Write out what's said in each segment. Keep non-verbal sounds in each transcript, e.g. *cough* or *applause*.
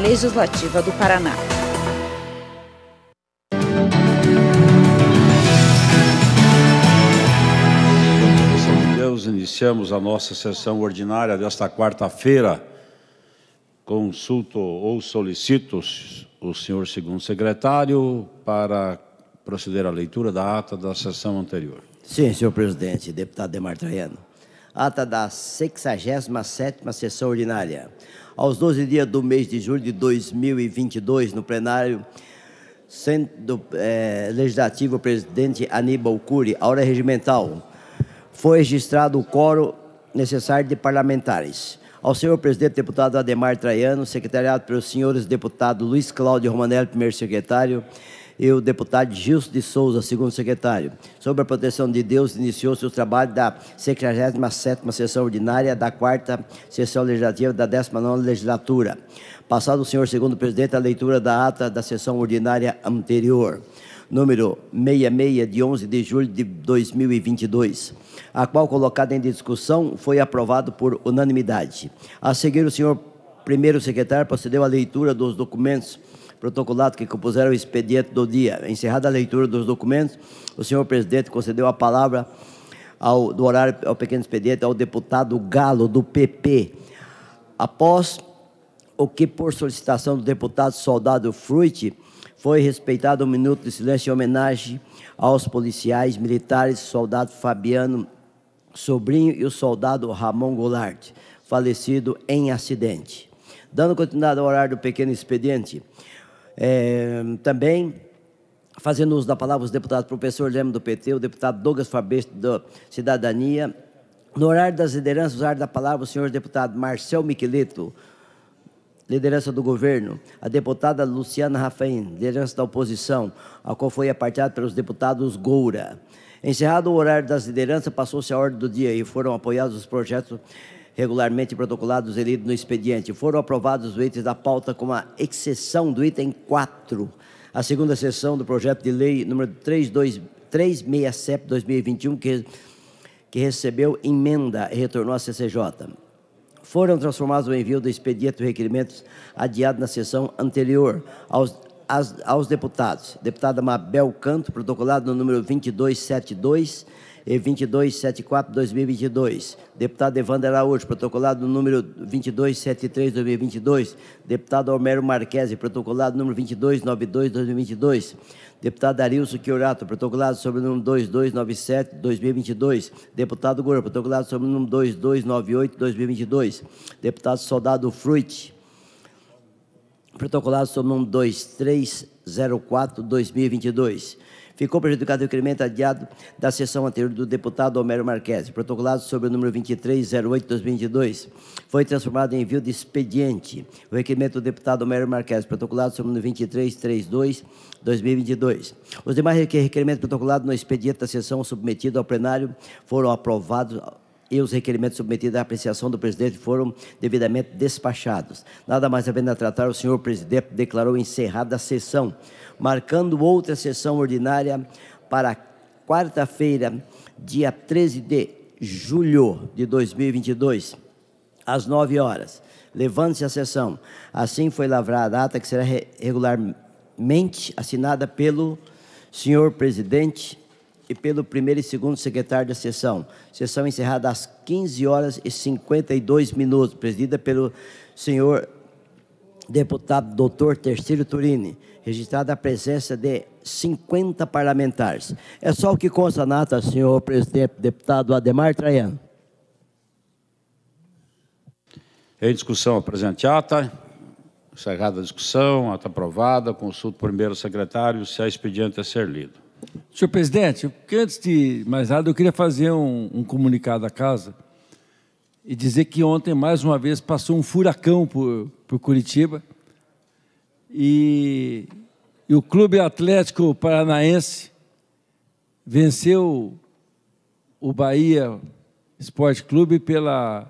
Legislativa do Paraná. Deus, iniciamos a nossa sessão ordinária desta quarta-feira. Consulto ou solicito o senhor segundo secretário para proceder à leitura da ata da sessão anterior. Sim, senhor presidente, deputado Traiano. Ata da 67ª sessão ordinária aos 12 dias do mês de julho de 2022, no plenário do, é, legislativo presidente Aníbal Cury, a hora regimental, foi registrado o quórum necessário de parlamentares. Ao senhor presidente deputado Ademar Traiano, secretariado pelos senhores deputados Luiz Cláudio Romanelli, primeiro secretário, e o deputado Gilson de Souza, segundo secretário. Sobre a proteção de Deus, iniciou-se o trabalho da 67ª sessão ordinária da 4 sessão legislativa da 19ª legislatura. Passado o senhor segundo presidente a leitura da ata da sessão ordinária anterior número 66, de 11 de julho de 2022, a qual, colocada em discussão, foi aprovado por unanimidade. A seguir, o senhor primeiro secretário procedeu à leitura dos documentos protocolado que compuseram o expediente do dia. Encerrada a leitura dos documentos, o senhor presidente concedeu a palavra ao, do horário ao pequeno expediente ao deputado Galo, do PP. Após o que, por solicitação do deputado Soldado Fruit, foi respeitado um minuto de silêncio em homenagem aos policiais militares, soldado Fabiano Sobrinho e o soldado Ramon Goulart, falecido em acidente. Dando continuidade ao horário do pequeno expediente, é, também, fazendo uso da palavra, os deputados professor Leme do PT, o deputado Douglas Fabeste da Cidadania. No horário das lideranças, usar da palavra o senhor deputado Marcel miquelito liderança do governo, a deputada Luciana Rafaim, liderança da oposição, a qual foi apartada pelos deputados Goura. Encerrado o horário das lideranças, passou-se a ordem do dia e foram apoiados os projetos regularmente protocolados e lidos no expediente. Foram aprovados os itens da pauta com a exceção do item 4. A segunda sessão do projeto de lei número 367 2021 que que recebeu emenda e retornou à CCJ. Foram transformados o envio do expediente e requerimentos adiado na sessão anterior aos, aos, aos deputados. Deputada Mabel Canto, protocolado no número 2272 e 2274-2022. Deputado Evandro Araújo, protocolado número 2273-2022. Deputado Homero Marquese, protocolado número 2292-2022. Deputado Arilson Chiorato, protocolado sobre o número 2297-2022. Deputado Goro, protocolado sobre o número 2298-2022. Deputado Soldado Fruit, protocolado sobre o número 2304-2022 ficou prejudicado o requerimento adiado da sessão anterior do deputado Homero Marques, protocolado sob o número 2308-2022. Foi transformado em envio de expediente o requerimento do deputado Homero Marques, protocolado sob o número 2332-2022. Os demais requerimentos protocolados no expediente da sessão submetido ao plenário foram aprovados e os requerimentos submetidos à apreciação do presidente foram devidamente despachados. Nada mais havendo a tratar, o senhor presidente declarou encerrada a sessão marcando outra sessão ordinária para quarta-feira, dia 13 de julho de 2022, às 9 horas. Levante-se a sessão. Assim foi lavrada a ata que será regularmente assinada pelo senhor presidente e pelo primeiro e segundo secretário da sessão. Sessão encerrada às 15 horas e 52 minutos, presidida pelo senhor deputado doutor Tercílio Turini registrada a presença de 50 parlamentares. É só o que consta na ata, senhor presidente, deputado Ademar Traiano. Em discussão, a presente ata. Encerrada a discussão, ata aprovada, Consulto o primeiro secretário se há expediente a é ser lido. Senhor presidente, antes de mais nada, eu queria fazer um, um comunicado à casa e dizer que ontem, mais uma vez, passou um furacão por, por Curitiba. E, e o Clube Atlético Paranaense venceu o Bahia Esporte Clube pela,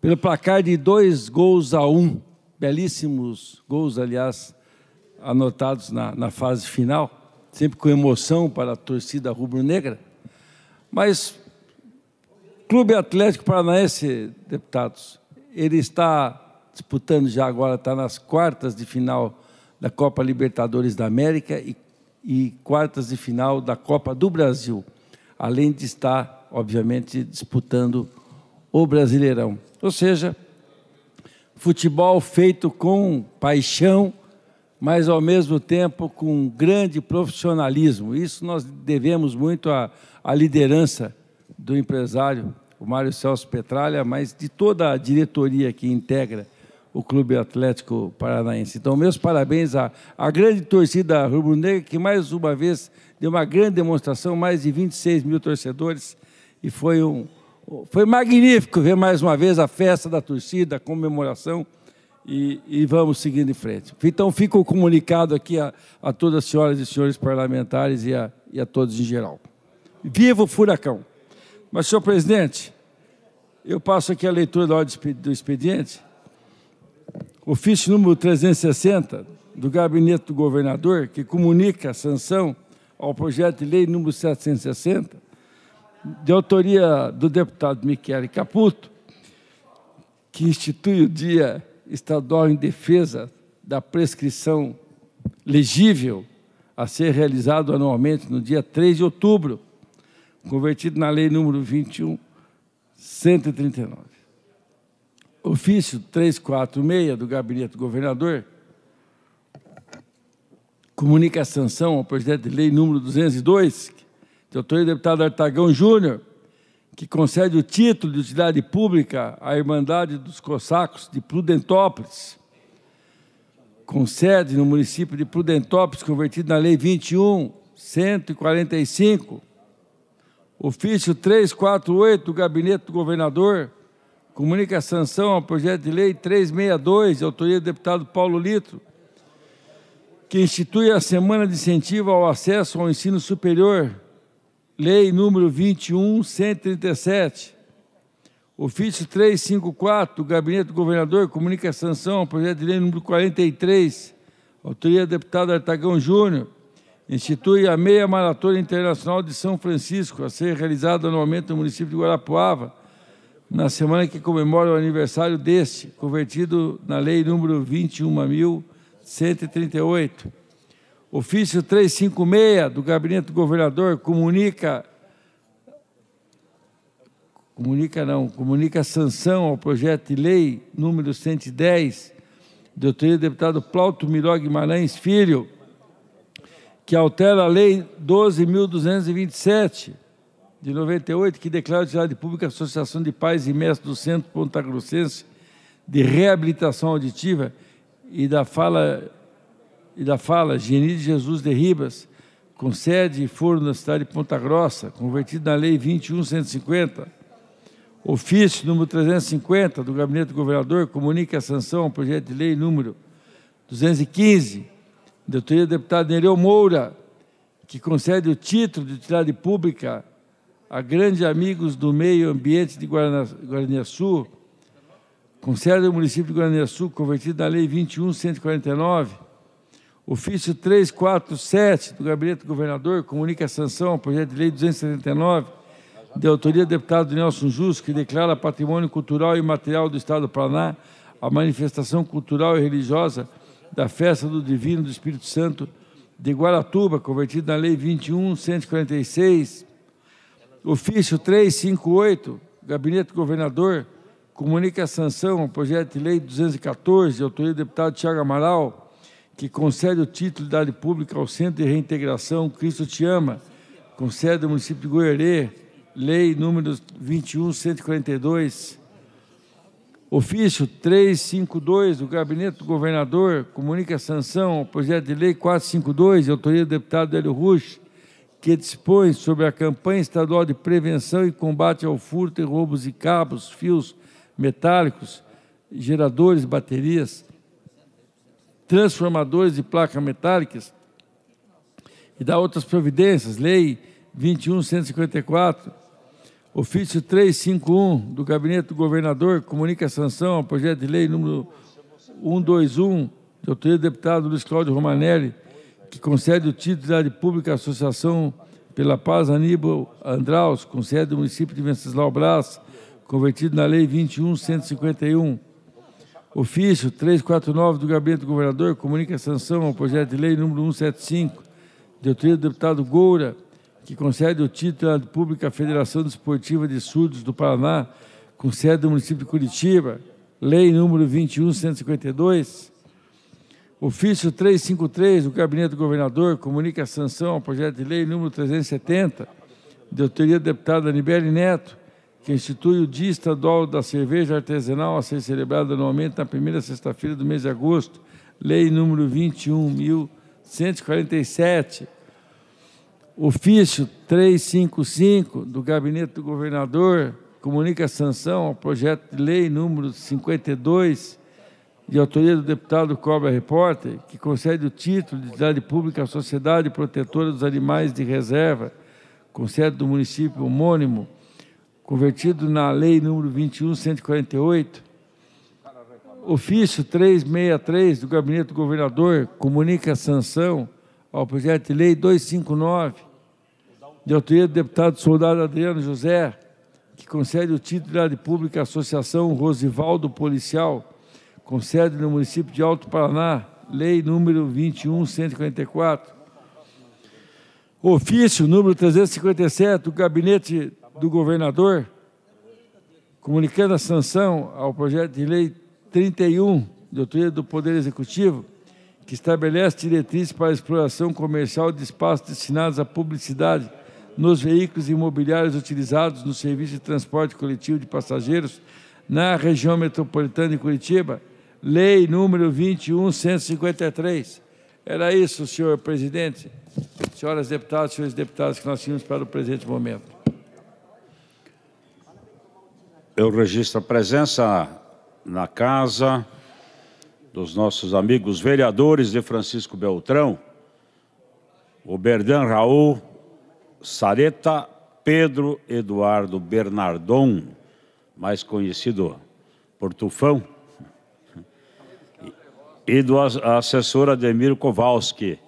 pelo placar de dois gols a um. Belíssimos gols, aliás, anotados na, na fase final, sempre com emoção para a torcida rubro-negra. Mas Clube Atlético Paranaense, deputados, ele está disputando já agora, está nas quartas de final da Copa Libertadores da América e, e quartas de final da Copa do Brasil, além de estar, obviamente, disputando o Brasileirão. Ou seja, futebol feito com paixão, mas ao mesmo tempo com grande profissionalismo. Isso nós devemos muito à, à liderança do empresário, o Mário Celso Petralha, mas de toda a diretoria que integra o Clube Atlético Paranaense. Então, meus parabéns à, à grande torcida rubro-negra, que mais uma vez deu uma grande demonstração, mais de 26 mil torcedores, e foi, um, foi magnífico ver mais uma vez a festa da torcida, a comemoração, e, e vamos seguindo em frente. Então, fica o comunicado aqui a, a todas as senhoras e senhores parlamentares e a, e a todos em geral. Viva o furacão! Mas, senhor presidente, eu passo aqui a leitura da ordem do expediente ofício número 360 do gabinete do governador, que comunica a sanção ao projeto de lei número 760, de autoria do deputado Michele Caputo, que institui o Dia Estadual em Defesa da Prescrição Legível, a ser realizado anualmente no dia 3 de outubro, convertido na Lei número 21, 139 ofício 346 do gabinete do governador comunica a sanção ao projeto de lei número 202, de autoria do deputado Artagão Júnior, que concede o título de utilidade pública à Irmandade dos Cossacos de Prudentópolis, com sede no município de Prudentópolis, convertido na Lei 21, 145, ofício 348 do gabinete do governador, Comunica sanção ao projeto de lei 362, de autoria do deputado Paulo Litro, que institui a Semana de Incentivo ao Acesso ao Ensino Superior, Lei número 21.137. Ofício 354, do Gabinete do Governador comunica sanção ao projeto de lei número 43, autoria do deputado Artagão Júnior, institui a Meia Maratona Internacional de São Francisco, a ser realizada anualmente no município de Guarapuava, na semana que comemora o aniversário deste, convertido na Lei número 21.138. Ofício 356 do Gabinete do Governador comunica comunica não, comunica sanção ao projeto de lei número 110 de do deputado Plauto Miró Guimarães Filho, que altera a lei 12.227 de 98, que declara de utilidade pública a Associação de Pais e Mestres do Centro ponta grossense de Reabilitação Auditiva e da fala e da fala Geni de Jesus de Ribas, com sede e forno na cidade de Ponta Grossa, convertido na Lei 2150 ofício número 350 do Gabinete do Governador, comunica a sanção ao projeto de lei número 215, de autoria do deputado Nereu Moura, que concede o título de utilidade pública a grandes amigos do meio ambiente de Guaraniaçu, com sede do município de Guaraniaçu, convertido na Lei 21149, ofício 347 do Gabinete do Governador, comunica a sanção ao projeto de lei 279, de autoria do deputado Nelson Jus, que declara patrimônio cultural e material do Estado do Paraná a manifestação cultural e religiosa da Festa do Divino do Espírito Santo de Guaratuba, convertido na Lei 21146, Ofício 358, Gabinete do Governador, comunica a sanção ao projeto de lei 214, autoria do deputado Tiago Amaral, que concede o título de idade pública ao Centro de Reintegração Cristo Te Ama, com sede do município de Goiânia, lei número 21142. Ofício 352 do Gabinete do Governador comunica a sanção ao projeto de lei 452, autoria do deputado Hélio Rush, que dispõe sobre a campanha estadual de prevenção e combate ao furto e roubos de cabos, fios metálicos, geradores, baterias, transformadores de placas metálicas e da outras providências, Lei 21.154, ofício 351 do Gabinete do Governador, comunica a sanção ao projeto de lei número 121, de autoria do deputado Luiz Cláudio Romanelli, que concede o título de pública à Associação pela Paz Aníbal Andraus, com sede do município de Venceslau Brás, convertido na Lei 21.151. Ofício 349 do Gabinete do Governador comunica a sanção ao projeto de lei número 175, de autoria do deputado Goura, que concede o título de pública à Federação Desportiva de Surdos do Paraná, com sede do município de Curitiba. Lei número 21.152 Ofício 353 do Gabinete do Governador comunica a sanção ao projeto de lei número 370, de autoria da deputada Nibeli Neto, que institui o Dia Estadual da Cerveja Artesanal a ser celebrado anualmente na primeira sexta-feira do mês de agosto, lei número 21.147. Ofício 355 do Gabinete do Governador comunica a sanção ao projeto de lei número 52 de autoria do deputado Cobra Repórter, que concede o título de entidade pública à Sociedade Protetora dos Animais de Reserva, com sede do município homônimo, convertido na Lei número 21148. Ofício 363 do Gabinete do Governador comunica sanção ao projeto de lei 259, de autoria do deputado soldado Adriano José, que concede o título de pública à Associação Rosivaldo Policial, com sede no município de Alto Paraná, lei número 21144. Ofício número 357 do gabinete do governador, comunicando a sanção ao projeto de lei 31 de autoria do Poder Executivo, que estabelece diretrizes para a exploração comercial de espaços destinados à publicidade nos veículos imobiliários utilizados no serviço de transporte coletivo de passageiros na região metropolitana de Curitiba Lei número 21153. Era isso, senhor presidente, senhoras deputadas, senhores deputados, que nós tínhamos para o presente momento. Eu registro a presença na casa dos nossos amigos vereadores de Francisco Beltrão, o Berdan Raul, Sareta Pedro Eduardo Bernardon, mais conhecido por Tufão, e do assessor Ademir Kowalski.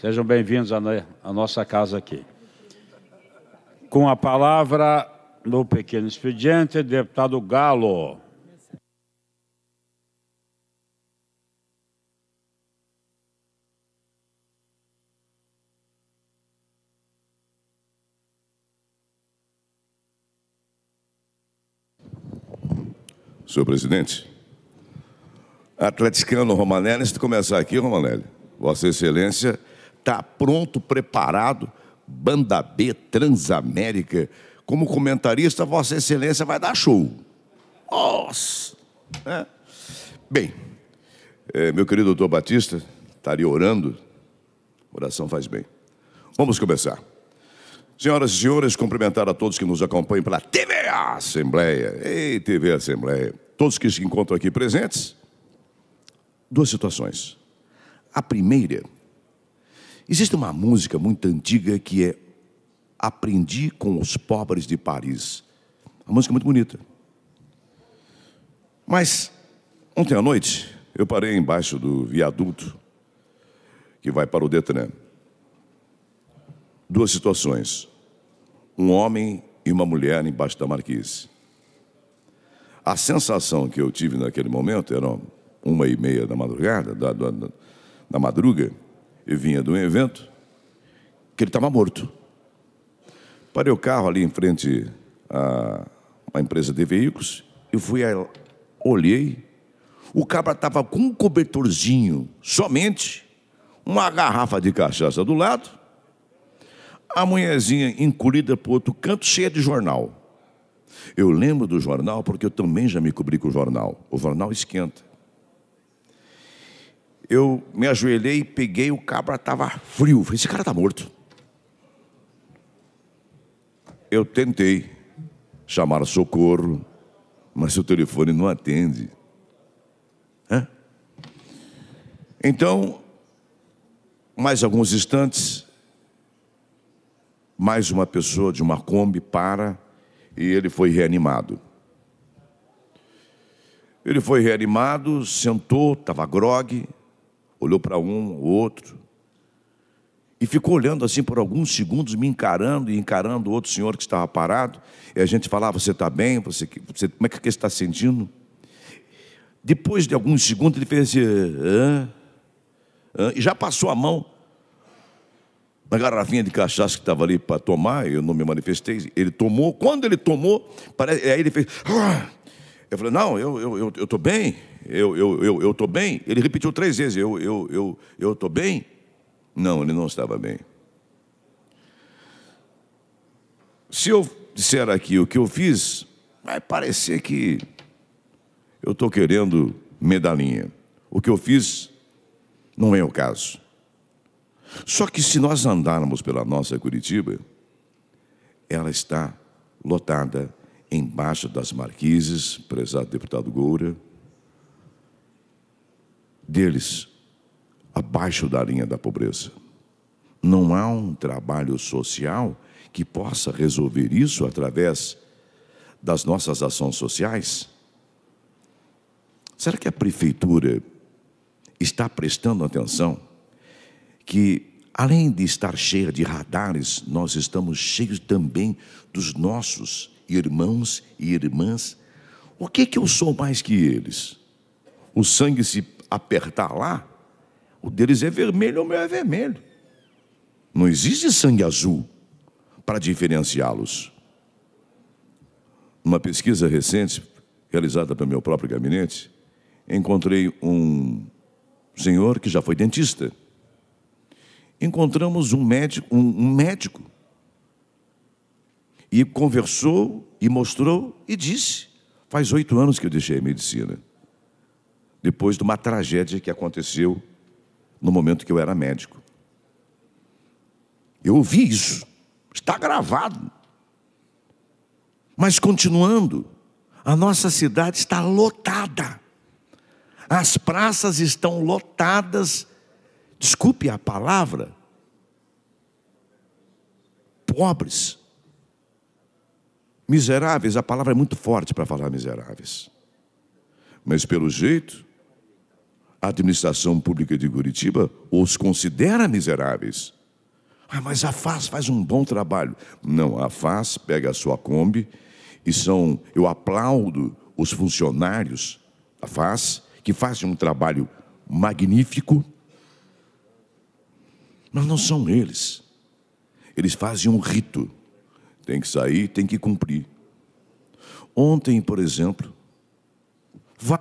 Sejam bem-vindos à, nossa casa aqui. Com a palavra, no pequeno expediente, deputado Galo. Senhor presidente, atleticano Romanelli. Antes de começar aqui, Romanelli, Vossa Excelência está pronto, preparado, Banda B, Transamérica. Como comentarista, Vossa Excelência vai dar show. Nossa! É. Bem, é, meu querido doutor Batista, estaria orando. Oração faz bem. Vamos começar. Senhoras e senhores, cumprimentar a todos que nos acompanham pela TV Assembleia. Ei, TV Assembleia. Todos que se encontram aqui presentes duas situações. A primeira, existe uma música muito antiga que é Aprendi com os Pobres de Paris. Uma música é muito bonita. Mas ontem à noite eu parei embaixo do viaduto que vai para o Detran. Duas situações. Um homem e uma mulher embaixo da marquise. A sensação que eu tive naquele momento era uma e meia da madrugada, da, da, da, da madruga, eu vinha de um evento, que ele estava morto. Parei o carro ali em frente a uma empresa de veículos, e fui, olhei, o cabra estava com um cobertorzinho somente, uma garrafa de cachaça do lado, a mulherzinha encolhida para outro canto, cheia de jornal. Eu lembro do jornal porque eu também já me cobri com o jornal. O jornal esquenta eu me ajoelhei, peguei, o cabra estava frio. Falei, esse cara está morto. Eu tentei chamar socorro, mas o telefone não atende. Hã? Então, mais alguns instantes, mais uma pessoa de uma Kombi para e ele foi reanimado. Ele foi reanimado, sentou, estava grogue, olhou para um, o outro, e ficou olhando assim por alguns segundos, me encarando e encarando o outro senhor que estava parado. E a gente falava: ah, Você está bem? Você, você, como é que você está sentindo? Depois de alguns segundos, ele fez assim, ah, ah, e já passou a mão na garrafinha de cachaça que estava ali para tomar. Eu não me manifestei. Ele tomou. Quando ele tomou, parece, aí ele fez. Ah, eu falei: Não, eu estou eu, eu, bem eu eu eu eu tô bem. Ele repetiu três vezes, eu eu eu eu tô bem. Não, ele não estava bem. Se eu disser aqui o que eu fiz, vai parecer que eu estou querendo medalhinha. O que eu fiz não é o caso. Só que se nós andarmos pela nossa Curitiba, ela está lotada embaixo das marquises, prezado deputado Goura, deles abaixo da linha da pobreza. Não há um trabalho social que possa resolver isso através das nossas ações sociais? Será que a prefeitura está prestando atenção que, além de estar cheia de radares, nós estamos cheios também dos nossos irmãos e irmãs? O que é que eu sou mais que eles? O sangue se apertar lá, o deles é vermelho, o meu é vermelho. Não existe sangue azul para diferenciá-los. Numa pesquisa recente, realizada pelo meu próprio gabinete, encontrei um senhor que já foi dentista. Encontramos um médico, um, um médico e conversou e mostrou e disse: faz oito anos que eu deixei a medicina depois de uma tragédia que aconteceu no momento que eu era médico. Eu ouvi isso, está gravado. Mas continuando, a nossa cidade está lotada. As praças estão lotadas. Desculpe a palavra. Pobres. Miseráveis, a palavra é muito forte para falar miseráveis. Mas pelo jeito, a administração pública de Curitiba os considera miseráveis. Ah, mas a FAS faz um bom trabalho. Não, a FAS pega a sua Kombi e são. Eu aplaudo os funcionários da FAS, que fazem um trabalho magnífico, mas não são eles. Eles fazem um rito. Tem que sair, tem que cumprir. Ontem, por exemplo, vai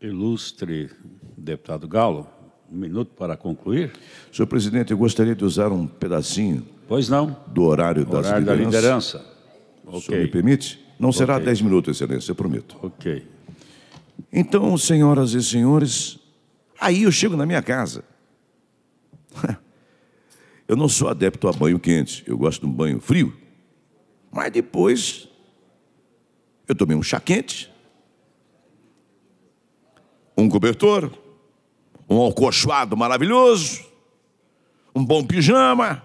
Ilustre deputado Galo, um minuto para concluir. Senhor presidente, eu gostaria de usar um pedacinho. Pois não. Do horário, das horário da liderança. Okay. O senhor me permite? Não okay. será dez minutos, excelência, eu prometo. Ok. Então, senhoras e senhores, aí eu chego na minha casa. *laughs* Eu não sou adepto a banho quente, eu gosto de um banho frio. Mas depois eu tomei um chá quente, um cobertor, um alcochoado maravilhoso, um bom pijama,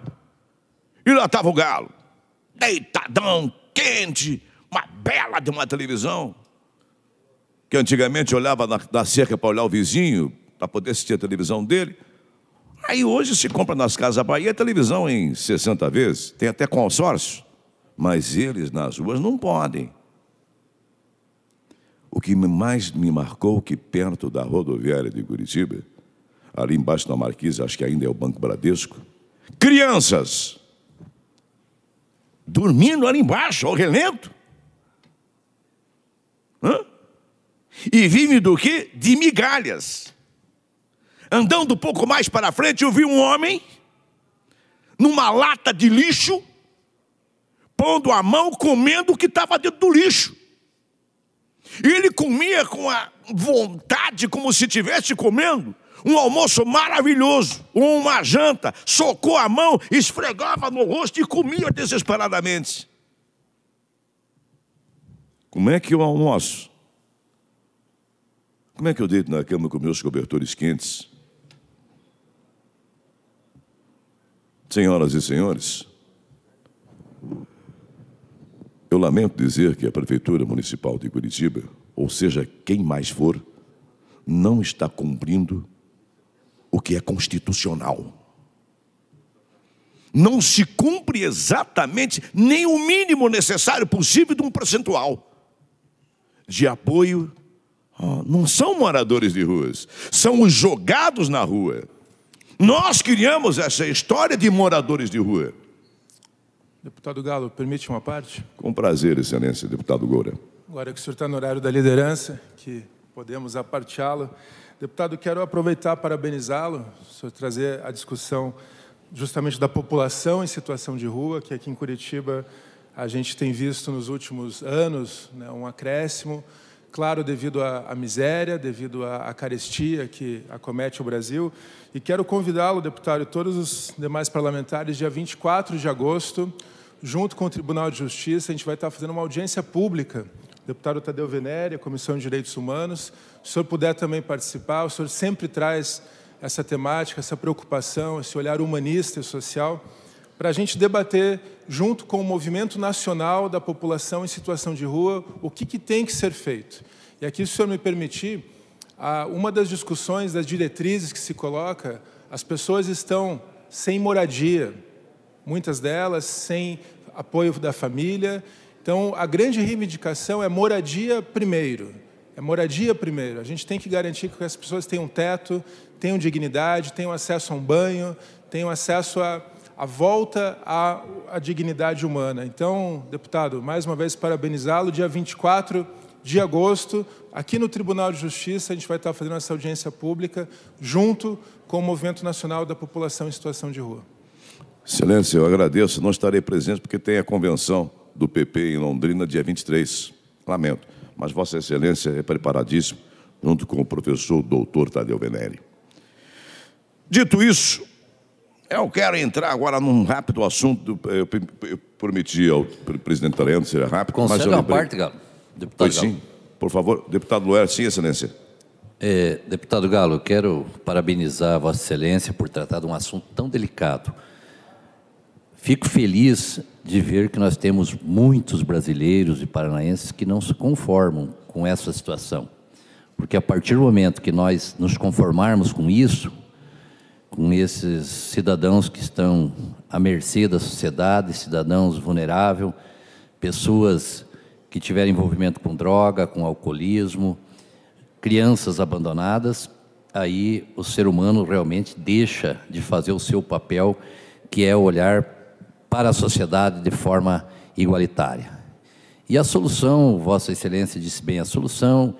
e lá estava o galo, deitadão, quente, uma bela de uma televisão, que antigamente olhava na, na cerca para olhar o vizinho, para poder assistir a televisão dele. Aí hoje se compra nas casas da Bahia televisão em 60 vezes, tem até consórcio, mas eles nas ruas não podem. O que mais me marcou que perto da rodoviária de Curitiba, ali embaixo da marquise, acho que ainda é o Banco Bradesco, crianças dormindo ali embaixo, ao relento. Hã? E vivem do que? De migalhas. Andando um pouco mais para frente, eu vi um homem numa lata de lixo, pondo a mão comendo o que estava dentro do lixo. E ele comia com a vontade, como se estivesse comendo um almoço maravilhoso, uma janta, socou a mão, esfregava no rosto e comia desesperadamente. Como é que eu almoço? Como é que eu deito na cama com meus cobertores quentes? Senhoras e senhores, eu lamento dizer que a Prefeitura Municipal de Curitiba, ou seja, quem mais for, não está cumprindo o que é constitucional. Não se cumpre exatamente nem o mínimo necessário possível de um percentual de apoio. Ah, não são moradores de ruas, são os jogados na rua. Nós criamos essa história de moradores de rua. Deputado Galo, permite uma parte? Com prazer, Excelência, deputado Goura. Agora que o senhor está no horário da liderança, que podemos aparteá-lo. Deputado, quero aproveitar para parabenizá-lo, o senhor trazer a discussão justamente da população em situação de rua, que aqui em Curitiba a gente tem visto nos últimos anos né, um acréscimo, claro, devido à, à miséria, devido à, à, carestia que acomete o Brasil. E quero convidá-lo, deputado, e todos os demais parlamentares, dia 24 de agosto, junto com o Tribunal de Justiça, a gente vai estar fazendo uma audiência pública. O deputado Tadeu Venéria, Comissão de Direitos Humanos. Se o senhor puder também participar, o senhor sempre traz essa temática, essa preocupação, esse olhar humanista e social, para a gente debater, junto com o movimento nacional da população em situação de rua, o que, que tem que ser feito. E aqui, se o senhor me permitir, uma das discussões, das diretrizes que se coloca, as pessoas estão sem moradia, muitas delas sem apoio da família. Então, a grande reivindicação é moradia primeiro. É moradia primeiro. A gente tem que garantir que as pessoas tenham teto, tenham dignidade, tenham acesso a um banho, tenham acesso à a, a volta à, à dignidade humana. Então, deputado, mais uma vez parabenizá-lo. Dia 24 de agosto, aqui no Tribunal de Justiça, a gente vai estar fazendo essa audiência pública junto com o Movimento Nacional da População em Situação de Rua. Excelência, eu agradeço. Não estarei presente porque tem a convenção do PP em Londrina, dia 23. Lamento. Mas Vossa Excelência é preparadíssimo, junto com o professor doutor Tadeu Venere. Dito isso, eu quero entrar agora num rápido assunto. Eu, eu prometi ao presidente Tareno ser rápido. Consegue mas eu lembrei... parte, Galo? Deputado pois Galo. sim, por favor. Deputado Luer, sim, Excelência. É, deputado Galo, quero parabenizar Vossa Excelência por tratar de um assunto tão delicado Fico feliz de ver que nós temos muitos brasileiros e paranaenses que não se conformam com essa situação. Porque a partir do momento que nós nos conformarmos com isso, com esses cidadãos que estão à mercê da sociedade, cidadãos vulneráveis, pessoas que tiveram envolvimento com droga, com alcoolismo, crianças abandonadas, aí o ser humano realmente deixa de fazer o seu papel, que é olhar para a sociedade de forma igualitária. E a solução, Vossa Excelência disse bem, a solução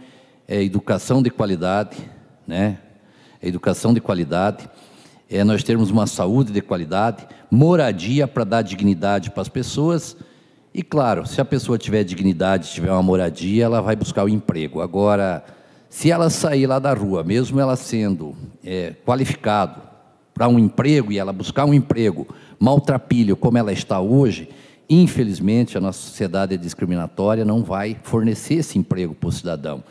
é educação de qualidade, né? É educação de qualidade, é nós termos uma saúde de qualidade, moradia para dar dignidade para as pessoas. E claro, se a pessoa tiver dignidade, tiver uma moradia, ela vai buscar o emprego. Agora, se ela sair lá da rua, mesmo ela sendo é, qualificado, para um emprego e ela buscar um emprego maltrapilho como ela está hoje, infelizmente a nossa sociedade é discriminatória, não vai fornecer esse emprego para o cidadão.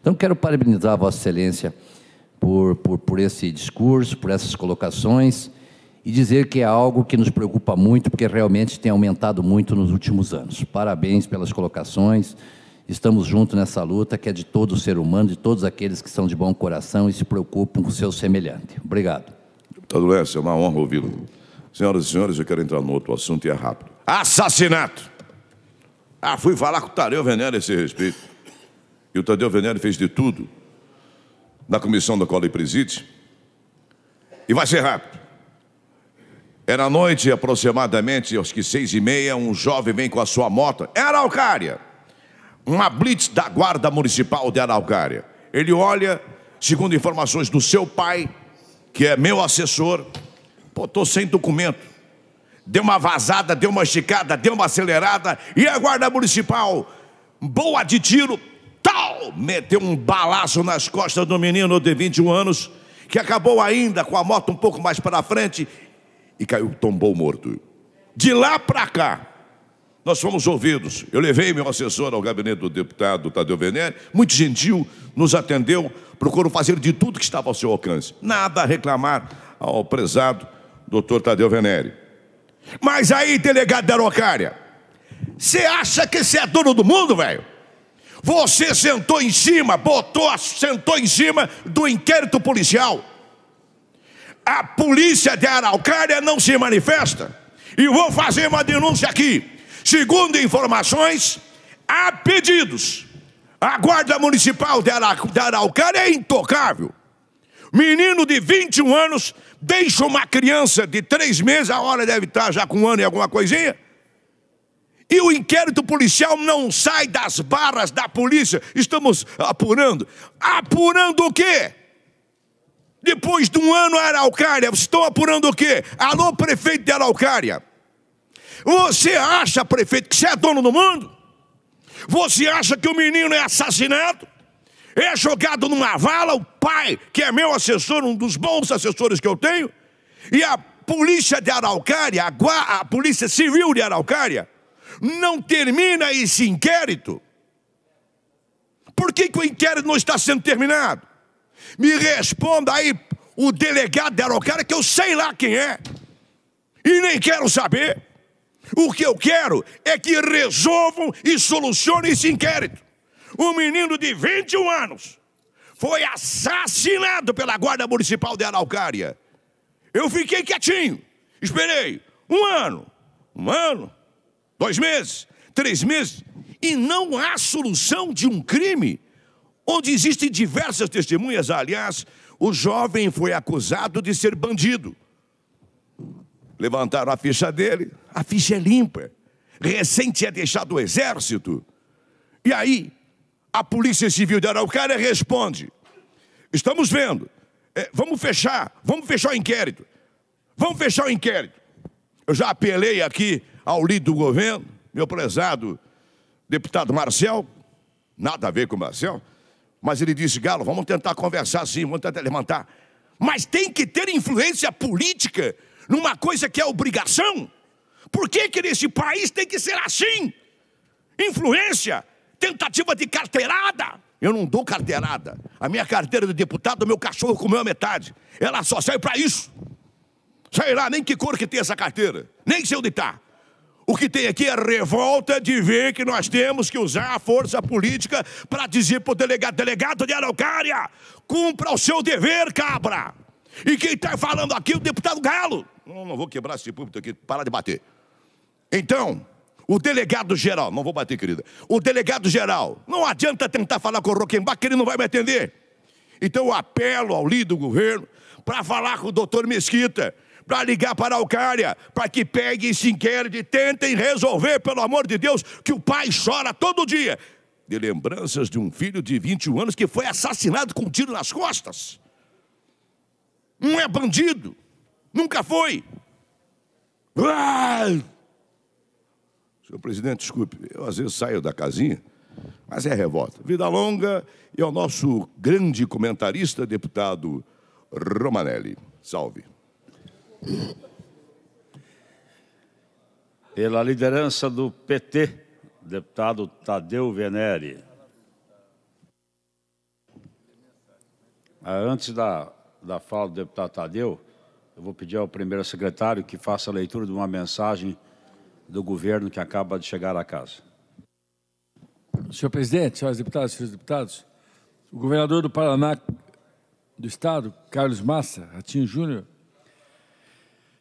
Então quero parabenizar a Vossa Excelência por, por, por esse discurso, por essas colocações e dizer que é algo que nos preocupa muito, porque realmente tem aumentado muito nos últimos anos. Parabéns pelas colocações. Estamos juntos nessa luta que é de todo ser humano, de todos aqueles que são de bom coração e se preocupam com o seu semelhante. Obrigado. Está doença é uma honra ouvi-lo. Senhoras e senhores, eu quero entrar no outro assunto e é rápido. Assassinato! Ah, fui falar com o Tadeu Venera a esse respeito. E o Tadeu Venera fez de tudo na comissão da Cola e E vai ser rápido. Era noite, aproximadamente, acho que seis e meia, um jovem vem com a sua moto. É Araucária! Uma blitz da Guarda Municipal de Araucária. Ele olha, segundo informações do seu pai, que é meu assessor, pô, tô sem documento. Deu uma vazada, deu uma esticada, deu uma acelerada, e a guarda municipal, boa de tiro, tal, meteu um balaço nas costas do menino de 21 anos, que acabou ainda com a moto um pouco mais para frente e caiu, tombou morto. De lá para cá, nós fomos ouvidos. Eu levei meu assessor ao gabinete do deputado Tadeu Venere, muito gentil, nos atendeu, procurou fazer de tudo que estava ao seu alcance. Nada a reclamar ao prezado doutor Tadeu Venere. Mas aí, delegado da Araucária, você acha que você é dono do mundo, velho? Você sentou em cima, botou, sentou em cima do inquérito policial. A polícia de Araucária não se manifesta. E vou fazer uma denúncia aqui. Segundo informações, há pedidos. A guarda municipal de, Araucária é intocável. Menino de 21 anos deixa uma criança de 3 meses, a hora deve estar já com um ano e alguma coisinha. E o inquérito policial não sai das barras da polícia. Estamos apurando. Apurando o quê? Depois de um ano a Araucária, estão apurando o quê? Alô, prefeito de Araucária. Você acha, prefeito, que você é dono do mundo? Você acha que o menino é assassinado? É jogado numa vala? O pai, que é meu assessor, um dos bons assessores que eu tenho, e a polícia de Araucária, a, a polícia civil de Araucária, não termina esse inquérito? Por que, que o inquérito não está sendo terminado? Me responda aí o delegado de Araucária, que eu sei lá quem é, e nem quero saber. O que eu quero é que resolvam e solucionem esse inquérito. Um menino de 21 anos foi assassinado pela Guarda Municipal de Araucária. Eu fiquei quietinho, esperei um ano, um ano, dois meses, três meses, e não há solução de um crime onde existem diversas testemunhas. Aliás, o jovem foi acusado de ser bandido. Levantaram a ficha dele, a ficha é limpa. Recém tinha deixado o exército. E aí, a Polícia Civil de Araucária responde: Estamos vendo, é, vamos fechar, vamos fechar o inquérito. Vamos fechar o inquérito. Eu já apelei aqui ao líder do governo, meu prezado deputado Marcel, nada a ver com o Marcel, mas ele disse: Galo, vamos tentar conversar sim, vamos tentar levantar. Mas tem que ter influência política numa coisa que é obrigação. Por que, que neste país tem que ser assim? Influência, tentativa de carteirada. Eu não dou carteirada. A minha carteira de deputado, meu cachorro comeu a metade. Ela só serve para isso. Sei lá nem que cor que tem essa carteira, nem sei onde está. O que tem aqui é revolta de ver que nós temos que usar a força política para dizer para o delegado, delegado de Araucária, cumpra o seu dever, cabra. E quem está falando aqui é o deputado Galo. Não, não vou quebrar esse púlpito aqui, para de bater. Então, o delegado geral, não vou bater, querida. O delegado geral, não adianta tentar falar com o Roquembar, que ele não vai me atender. Então eu apelo ao líder do governo para falar com o doutor Mesquita, para ligar para a Alcária, para que peguem esse inquérito e tentem resolver, pelo amor de Deus, que o pai chora todo dia de lembranças de um filho de 21 anos que foi assassinado com um tiro nas costas. Não é bandido, nunca foi. Ah! Senhor presidente, desculpe, eu às vezes saio da casinha, mas é revolta. Vida longa e ao nosso grande comentarista, deputado Romanelli. Salve. Pela liderança do PT, deputado Tadeu Venere. Antes da, da fala do deputado Tadeu, eu vou pedir ao primeiro secretário que faça a leitura de uma mensagem do governo que acaba de chegar à casa. Senhor presidente, senhoras deputadas, senhores deputados, o governador do Paraná do Estado, Carlos Massa, Ratinho Júnior,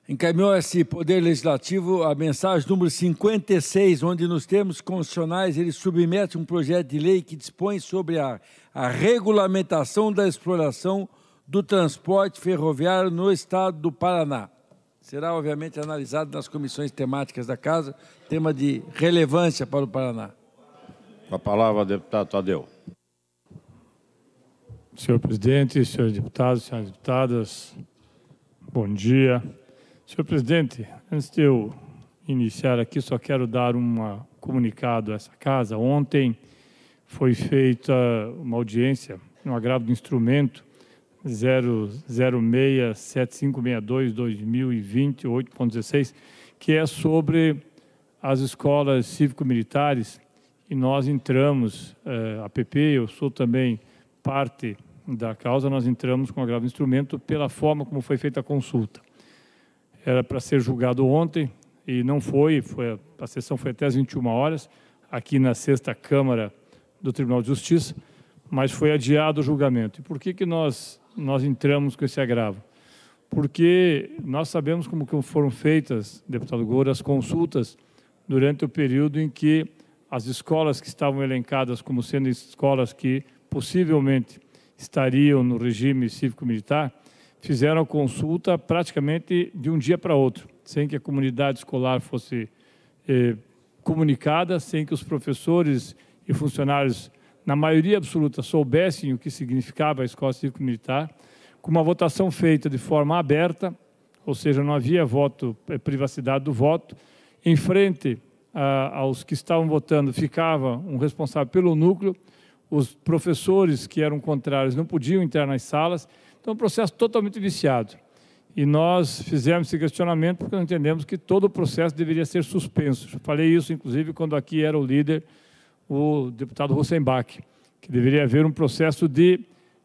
encaminhou esse Poder Legislativo a mensagem número 56, onde, nos termos constitucionais, ele submete um projeto de lei que dispõe sobre a, a regulamentação da exploração do transporte ferroviário no Estado do Paraná será obviamente analisado nas comissões temáticas da Casa, tema de relevância para o Paraná. Com a palavra, deputado Tadeu. Senhor presidente, senhores deputados, senhoras deputadas, bom dia. Senhor presidente, antes de eu iniciar aqui, só quero dar um comunicado a essa casa. Ontem foi feita uma audiência no um agravo do instrumento 0067562-2020, 8.16, que é sobre as escolas cívico-militares. E nós entramos, APP eh, a PP, eu sou também parte da causa, nós entramos com agravo instrumento pela forma como foi feita a consulta. Era para ser julgado ontem e não foi, foi a sessão foi até as 21 horas, aqui na sexta Câmara do Tribunal de Justiça, mas foi adiado o julgamento. E por que, que nós nós entramos com esse agravo? Porque nós sabemos como que foram feitas, deputado Goura, as consultas durante o período em que as escolas que estavam elencadas como sendo escolas que possivelmente estariam no regime cívico-militar, fizeram a consulta praticamente de um dia para outro, sem que a comunidade escolar fosse eh, comunicada, sem que os professores e funcionários na maioria absoluta, soubessem o que significava a Escola Cívico-Militar, com uma votação feita de forma aberta, ou seja, não havia voto, eh, privacidade do voto, em frente a, ah, aos que estavam votando ficava um responsável pelo núcleo, os professores que eram contrários não podiam entrar nas salas, então um processo totalmente viciado. E nós fizemos esse questionamento porque entendemos que todo o processo deveria ser suspenso. Eu falei isso, inclusive, quando aqui era o líder o deputado Rosenbach, que deveria haver um processo de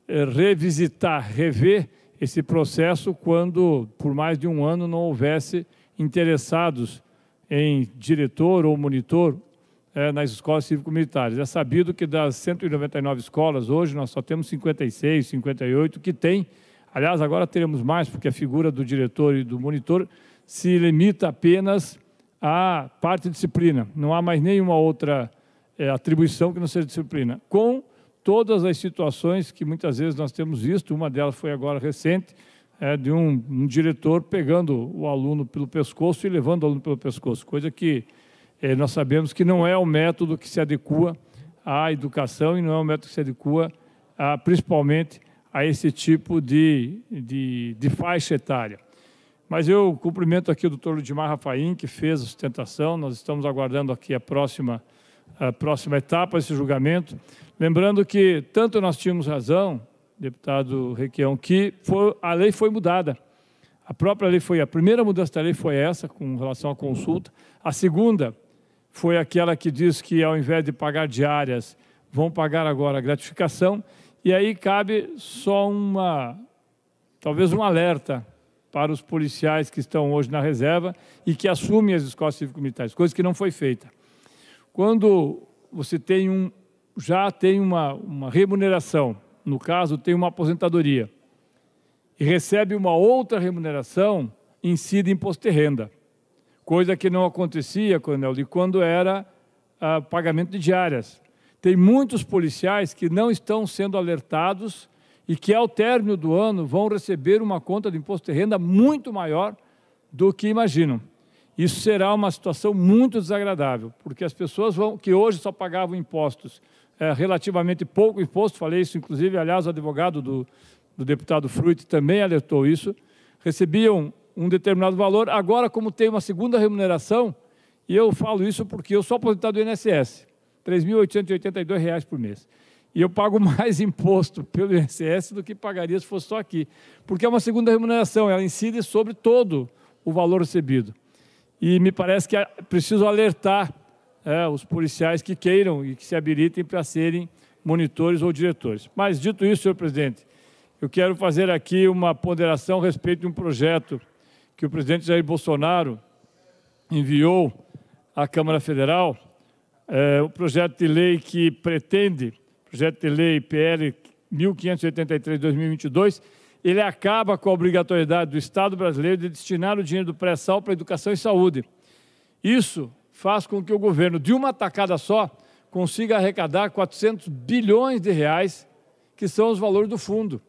eh, revisitar, rever esse processo quando, por mais de um ano, não houvesse interessados em diretor ou monitor é, nas escolas cívico-militares. É sabido que das 199 escolas, hoje nós só temos 56, 58 que tem. Aliás, agora teremos mais, porque a figura do diretor e do monitor se limita apenas à parte disciplina. Não há mais nenhuma outra é, atribuição que não seja disciplina, com todas as situações que muitas vezes nós temos visto, uma delas foi agora recente, é, de um, um, diretor pegando o aluno pelo pescoço e levando o aluno pelo pescoço, coisa que é, nós sabemos que não é o método que se adequa à educação e não é o método que se adequa a, principalmente a esse tipo de, de, de, faixa etária. Mas eu cumprimento aqui o doutor Ludimar Rafaim, que fez a sustentação, nós estamos aguardando aqui a próxima a próxima etapa desse julgamento. Lembrando que tanto nós tínhamos razão, deputado Requião, que foi, a lei foi mudada. A própria lei foi, a primeira mudança da lei foi essa, com relação à consulta. A segunda foi aquela que diz que, ao invés de pagar diárias, vão pagar agora a gratificação. E aí cabe só uma, talvez um alerta para os policiais que estão hoje na reserva e que assumem as escolas cívico-militares, coisa que não foi feita. Quando você tem um, já tem uma, uma remuneração, no caso, tem uma aposentadoria, e recebe uma outra remuneração, incide imposto de renda, coisa que não acontecia, Coronel, de quando era ah, pagamento de diárias. Tem muitos policiais que não estão sendo alertados e que, ao término do ano, vão receber uma conta de imposto de renda muito maior do que imaginam. Isso será uma situação muito desagradável, porque as pessoas vão, que hoje só pagavam impostos, é, relativamente pouco imposto, falei isso, inclusive, aliás, o advogado do, do deputado Fruit também alertou isso, recebiam um determinado valor, agora, como tem uma segunda remuneração, e eu falo isso porque eu sou aposentado do INSS, R$ 3.882 por mês. E eu pago *laughs* mais imposto pelo INSS do que pagaria se fosse só aqui, porque é uma segunda remuneração, ela incide sobre todo o valor recebido. E me parece que é preciso alertar é, os policiais que queiram e que se habilitem para serem monitores ou diretores. Mas, dito isso, senhor presidente, eu quero fazer aqui uma ponderação a respeito de um projeto que o presidente Jair Bolsonaro enviou à Câmara Federal, é, o projeto de lei que pretende, projeto de lei PL 1583-2022, ele acaba com a obrigatoriedade do Estado brasileiro de destinar o dinheiro do pré-sal para educação e saúde. Isso faz com que o governo, de uma tacada só, consiga arrecadar 400 bilhões de reais, que são os valores do fundo.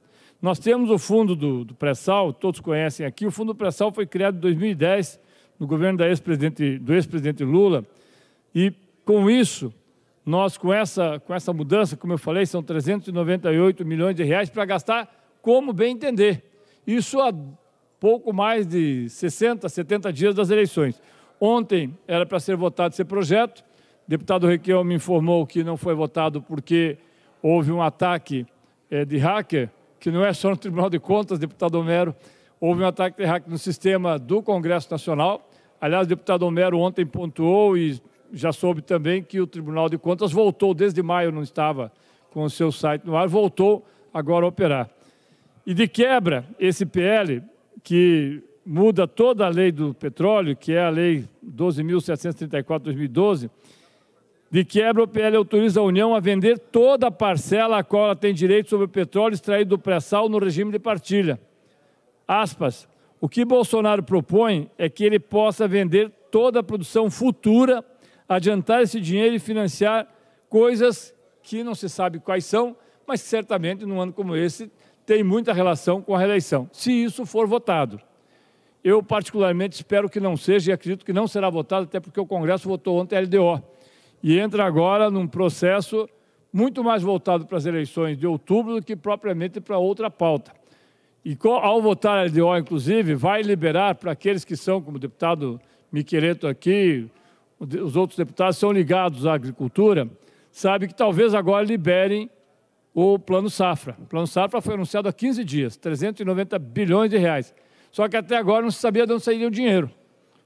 Nós temos o fundo do, do pré-sal, todos conhecem aqui. O fundo do pré-sal foi criado em 2010, no governo da ex do ex-presidente Lula. E, com isso, nós, com essa, com essa mudança, como eu falei, são 398 milhões de reais para gastar como bem entender. Isso há pouco mais de 60, 70 dias das eleições. Ontem era para ser votado esse projeto, o deputado Requião me informou que não foi votado porque houve um ataque eh, de hacker, que não é só no Tribunal de Contas, deputado Homero, houve um ataque de hacker no sistema do Congresso Nacional. Aliás, o deputado Homero ontem pontuou e já soube também que o Tribunal de Contas voltou, desde maio não estava com o seu site no ar, voltou agora a operar. E de quebra, esse PL, que muda toda a lei do petróleo, que é a Lei 12.734-2012, de quebra, o PL autoriza a União a vender toda a parcela a qual ela tem direito sobre o petróleo extraído do pré-sal no regime de partilha. Aspas. O que Bolsonaro propõe é que ele possa vender toda a produção futura, adiantar esse dinheiro e financiar coisas que não se sabe quais são, mas certamente num ano como esse tem muita relação com a reeleição, se isso for votado. Eu, particularmente, espero que não seja e acredito que não será votado, até porque o Congresso votou ontem a LDO. E entra agora num processo muito mais voltado para as eleições de outubro do que propriamente para outra pauta. E ao votar a LDO, inclusive, vai liberar para aqueles que são, como o deputado Miqueleto aqui, os outros deputados são ligados à agricultura, sabe que talvez agora liberem o Plano Safra. O Plano Safra foi anunciado há 15 dias, 390 bilhões de reais. Só que até agora não se sabia de onde sairia o dinheiro.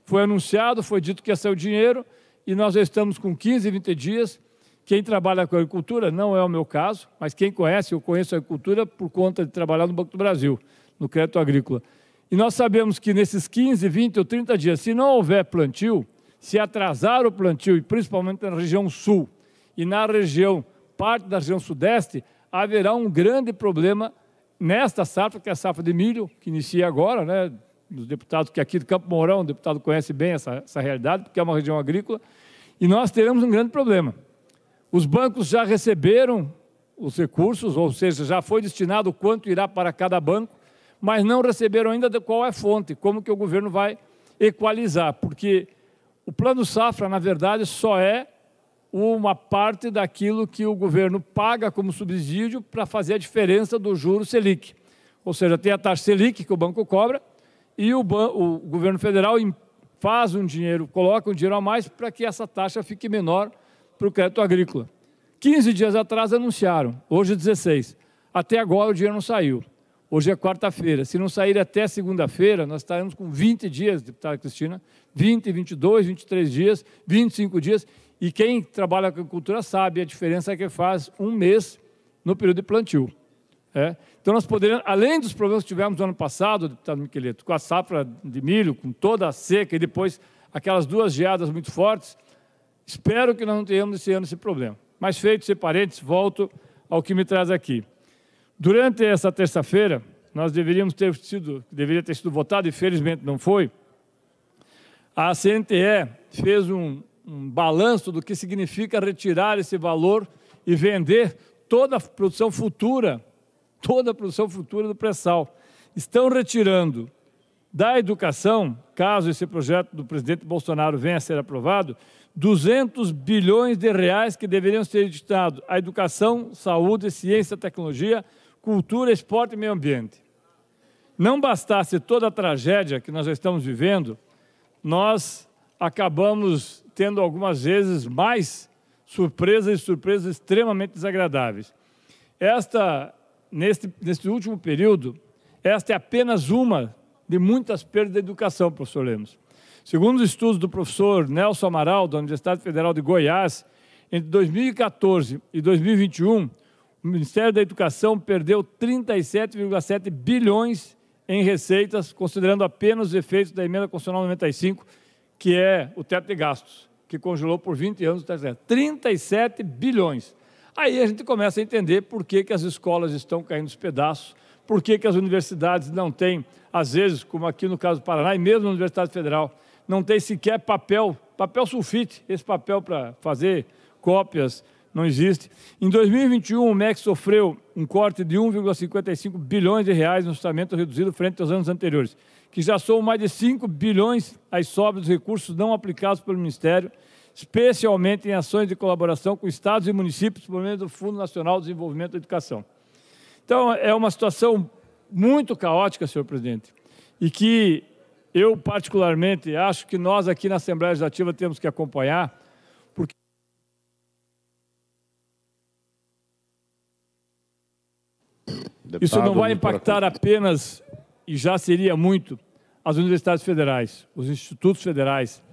Foi anunciado, foi dito que ia sair o dinheiro, e nós já estamos com 15, 20 dias. Quem trabalha com agricultura, não é o meu caso, mas quem conhece, eu conheço a agricultura por conta de trabalhar no Banco do Brasil, no crédito agrícola. E nós sabemos que nesses 15, 20 ou 30 dias, se não houver plantio, se atrasar o plantio, e principalmente na região sul e na região, parte da região sudeste, haverá um grande problema nesta safra, que é a safra de milho, que inicia agora, né? Dos deputados que aqui de Campo Mourão, o deputado conhece bem essa, essa realidade, porque é uma região agrícola, e nós teremos um grande problema. Os bancos já receberam os recursos, ou seja, já foi destinado quanto irá para cada banco, mas não receberam ainda de qual é a fonte, como que o governo vai equalizar, porque o plano safra, na verdade, só é uma parte daquilo que o governo paga como subsídio para fazer a diferença do juro Selic. Ou seja, tem a taxa Selic que o banco cobra e o, o governo federal faz um dinheiro, coloca um dinheiro a mais para que essa taxa fique menor para o crédito agrícola. 15 dias atrás anunciaram, hoje 16. Até agora o dinheiro não saiu. Hoje é quarta-feira. Se não sair até segunda-feira, nós estaremos com 20 dias, deputada Cristina, 20, 22, 23 dias, 25 dias. E quem trabalha com agricultura sabe a diferença que faz um mês no período de plantio. É? Então, nós poderíamos, além dos problemas que tivemos no ano passado, deputado Miqueleto, com a safra de milho, com toda a seca e depois aquelas duas geadas muito fortes, espero que nós não tenhamos esse ano esse problema. Mas, feito ser parênteses, volto ao que me traz aqui. Durante essa terça-feira, nós deveríamos ter sido, deveria ter sido votado, e felizmente não foi, a CNTE fez um, um balanço do que significa retirar esse valor e vender toda a produção futura, toda a produção futura do pré-sal. Estão retirando da educação, caso esse projeto do presidente Bolsonaro venha a ser aprovado, 200 bilhões de reais que deveriam ser destinados à educação, saúde, ciência, tecnologia, cultura, esporte e meio ambiente. Não bastasse toda a tragédia que nós já estamos vivendo, nós acabamos tendo algumas vezes mais surpresas e surpresas extremamente desagradáveis. Esta, neste, neste último período, esta é apenas uma de muitas perdas da educação, professor Lemos. Segundo os estudos do professor Nelson Amaral, da Universidade Federal de Goiás, entre 2014 e 2021, o Ministério da Educação perdeu 37,7 bilhões em receitas, considerando apenas os efeitos da Emenda Constitucional 95, que é o teto de gastos que congelou por 20 anos o teto 37 bilhões. Aí a gente começa a entender por que, que as escolas estão caindo os pedaços, por que, que as universidades não têm, às vezes, como aqui no caso do Paraná, e mesmo na Universidade Federal, não tem sequer papel, papel sulfite, esse papel para fazer cópias, não existe. Em 2021, o MEC sofreu um corte de 1,55 bilhões de reais no orçamento reduzido frente aos anos anteriores que já são mais de 5 bilhões as sobras dos recursos não aplicados pelo Ministério, especialmente em ações de colaboração com estados e municípios por meio do Fundo Nacional de Desenvolvimento da Educação. Então, é uma situação muito caótica, senhor presidente, e que eu, particularmente, acho que nós aqui na Assembleia Legislativa temos que acompanhar, porque. Deputado, Isso não vai impactar apenas e já seria muito, as universidades federais, os institutos federais.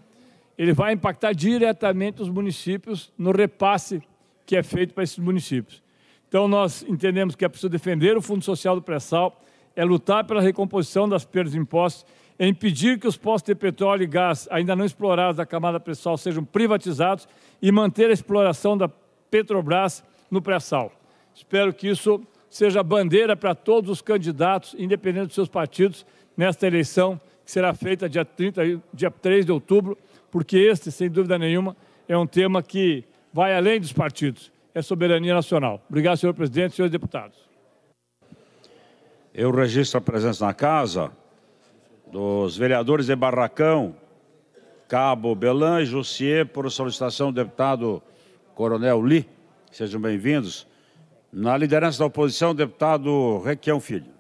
Ele vai impactar diretamente os municípios no repasse que é feito para esses municípios. Então, nós entendemos que é preciso defender o Fundo Social do pré-sal, é lutar pela recomposição das perdas de impostos, é impedir que os postos de petróleo e gás ainda não explorados da camada pré-sal sejam privatizados e manter a exploração da Petrobras no pré-sal. Espero que isso seja bandeira para todos os candidatos, independente dos seus partidos, nesta eleição que será feita dia, 30, dia 3 de outubro, porque este, sem dúvida nenhuma, é um tema que vai além dos partidos, é soberania nacional. Obrigado, senhor presidente, senhores deputados. Eu registro a presença na casa dos vereadores de Barracão, Cabo Belan e Jussier, por solicitação do deputado Coronel Li. Sejam bem-vindos. Na liderança da oposição, o deputado Requião Filho.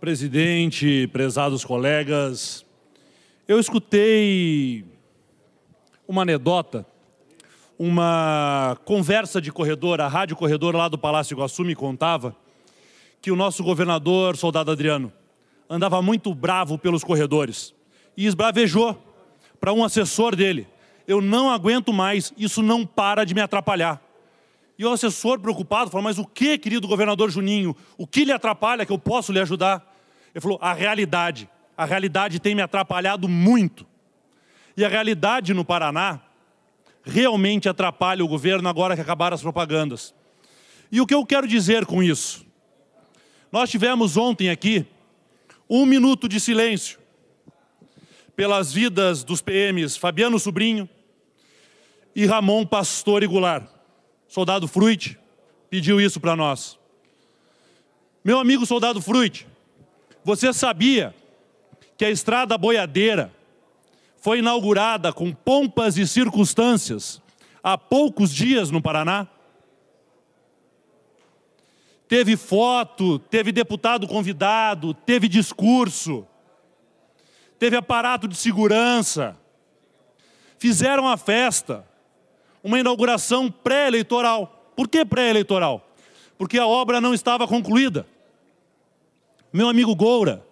Presidente, prezados colegas, eu escutei uma anedota, uma conversa de corredor, a rádio corredor lá do Palácio Iguaçu me contava que o nosso governador, soldado Adriano, andava muito bravo pelos corredores e esbravejou para um assessor dele: Eu não aguento mais, isso não para de me atrapalhar. E o assessor, preocupado, falou: Mas o que, querido governador Juninho? O que lhe atrapalha que eu posso lhe ajudar? Ele falou: A realidade. A realidade tem me atrapalhado muito. E a realidade no Paraná realmente atrapalha o governo agora que acabaram as propagandas. E o que eu quero dizer com isso? Nós tivemos ontem aqui um minuto de silêncio pelas vidas dos PMs Fabiano Sobrinho e Ramon Pastor Goulart. Soldado Fruit pediu isso para nós. Meu amigo soldado Fruit, você sabia que a estrada boiadeira foi inaugurada com pompas e circunstâncias há poucos dias no Paraná? Teve foto, teve deputado convidado, teve discurso teve aparato de segurança, fizeram a festa, uma inauguração pré-eleitoral. Por que pré-eleitoral? Porque a obra não estava concluída. Meu amigo Goura,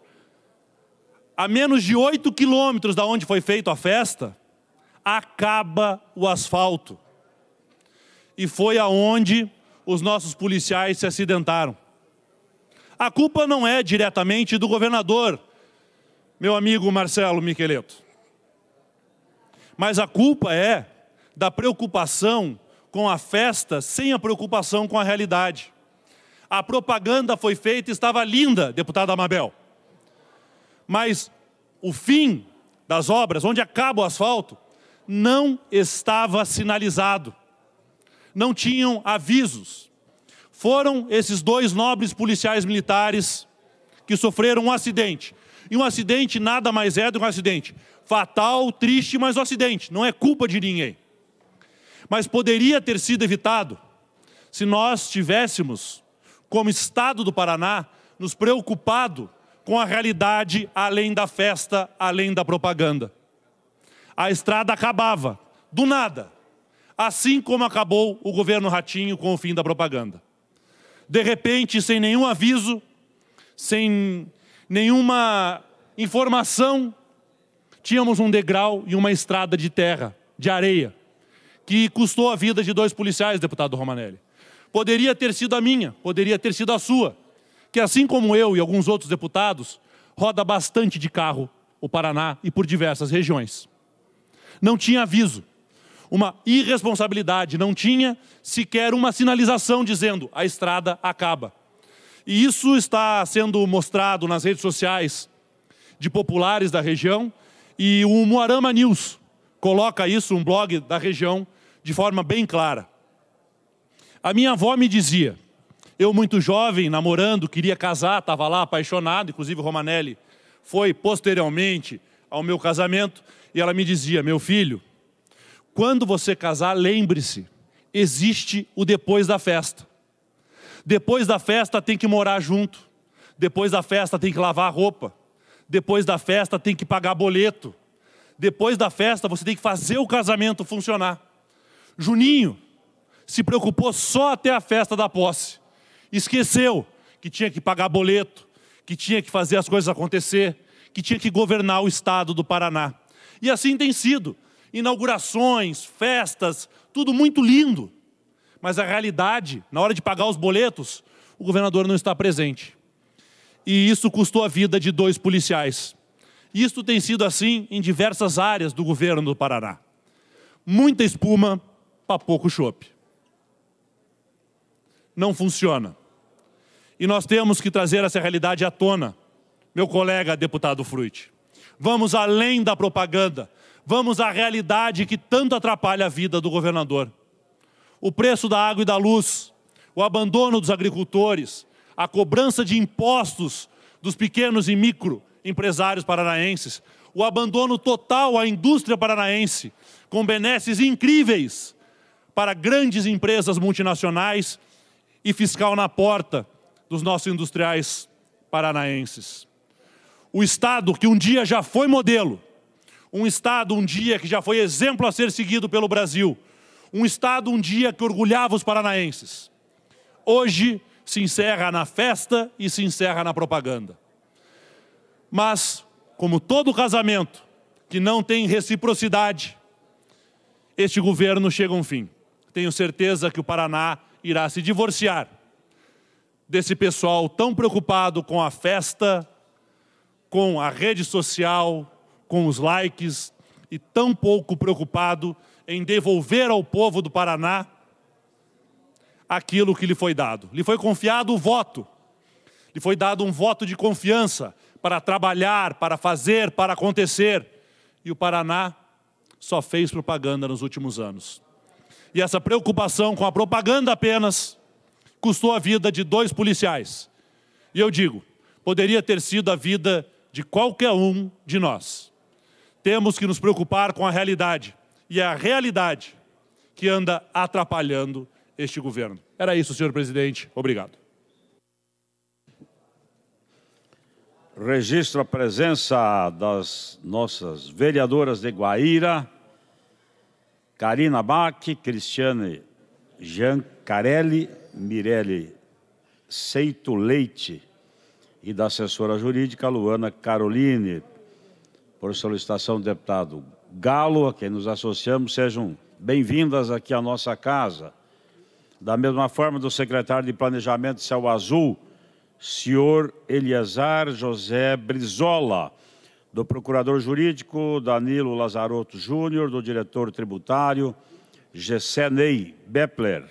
a menos de 8 quilômetros da onde foi feita a festa, acaba o asfalto. E foi aonde os nossos policiais se acidentaram. A culpa não é diretamente do governador, meu amigo Marcelo Miqueleto. Mas a culpa é da preocupação com a festa sem a preocupação com a realidade. A propaganda foi feita, estava linda, deputada Amabel. Mas o fim das obras, onde acaba o asfalto, não estava sinalizado. Não tinham avisos. Foram esses dois nobres policiais militares que sofreram um acidente e um acidente nada mais é do que um acidente. Fatal, triste, mas um acidente. Não é culpa de ninguém. Mas poderia ter sido evitado se nós tivéssemos, como Estado do Paraná, nos preocupado com a realidade além da festa, além da propaganda. A estrada acabava, do nada, assim como acabou o governo Ratinho com o fim da propaganda. De repente, sem nenhum aviso, sem nenhuma informação. Tínhamos um degrau e uma estrada de terra, de areia, que custou a vida de dois policiais, deputado Romanelli. Poderia ter sido a minha, poderia ter sido a sua, que assim como eu e alguns outros deputados, roda bastante de carro o Paraná e por diversas regiões. Não tinha aviso, uma irresponsabilidade, não tinha sequer uma sinalização dizendo a estrada acaba. E isso está sendo mostrado nas redes sociais de populares da região. E o Moarama News coloca isso, um blog da região, de forma bem clara. A minha avó me dizia, eu muito jovem, namorando, queria casar, estava lá apaixonado, inclusive Romanelli foi posteriormente ao meu casamento, e ela me dizia: Meu filho, quando você casar, lembre-se, existe o depois da festa. Depois da festa tem que morar junto. Depois da festa tem que lavar roupa. Depois da festa tem que pagar boleto. Depois da festa você tem que fazer o casamento funcionar. Juninho se preocupou só até a festa da posse. Esqueceu que tinha que pagar boleto, que tinha que fazer as coisas acontecer, que tinha que governar o estado do Paraná. E assim tem sido. Inaugurações, festas, tudo muito lindo mas a realidade, na hora de pagar os boletos, o governador não está presente. E isso custou a vida de dois policiais. Isto tem sido assim em diversas áreas do governo do Paraná. Muita espuma para pouco chope. Não funciona. E nós temos que trazer essa realidade à tona, meu colega deputado Fruit. Vamos além da propaganda, vamos à realidade que tanto atrapalha a vida do governador o preço da água e da luz, o abandono dos agricultores, a cobrança de impostos dos pequenos e micro empresários paranaenses, o abandono total à indústria paranaense, com benesses incríveis para grandes empresas multinacionais e fiscal na porta dos nossos industriais paranaenses. O Estado que um dia já foi modelo, um Estado um dia que já foi exemplo a ser seguido pelo Brasil, um estado um dia que orgulhava os paranaenses. Hoje se encerra na festa e se encerra na propaganda. Mas, como todo casamento que não tem reciprocidade, este governo chega a um fim. Tenho certeza que o Paraná irá se divorciar desse pessoal tão preocupado com a festa, com a rede social, com os likes e tão pouco preocupado em devolver ao povo do Paraná aquilo que lhe foi dado. Lhe foi confiado o voto, lhe foi dado um voto de confiança para trabalhar, para fazer, para acontecer. E o Paraná só fez propaganda nos últimos anos. E essa preocupação com a propaganda apenas custou a vida de dois policiais. E eu digo, poderia ter sido a vida de qualquer um de nós. Temos que nos preocupar com a realidade e é a realidade que anda atrapalhando este governo. Era isso, senhor presidente. Obrigado. Registro a presença das nossas vereadoras de Guaíra, Karina Bach, Cristiane Giancarelli, Mirelle Seito Leite e da assessora jurídica Luana Caroline, por solicitação do deputado Galo, a quem nos associamos, sejam bem-vindas aqui à nossa casa. Da mesma forma, do secretário de Planejamento Céu Azul, senhor Eliazar José Brizola, do procurador jurídico Danilo Lazarotto Júnior, do diretor tributário Gessé Ney Bepler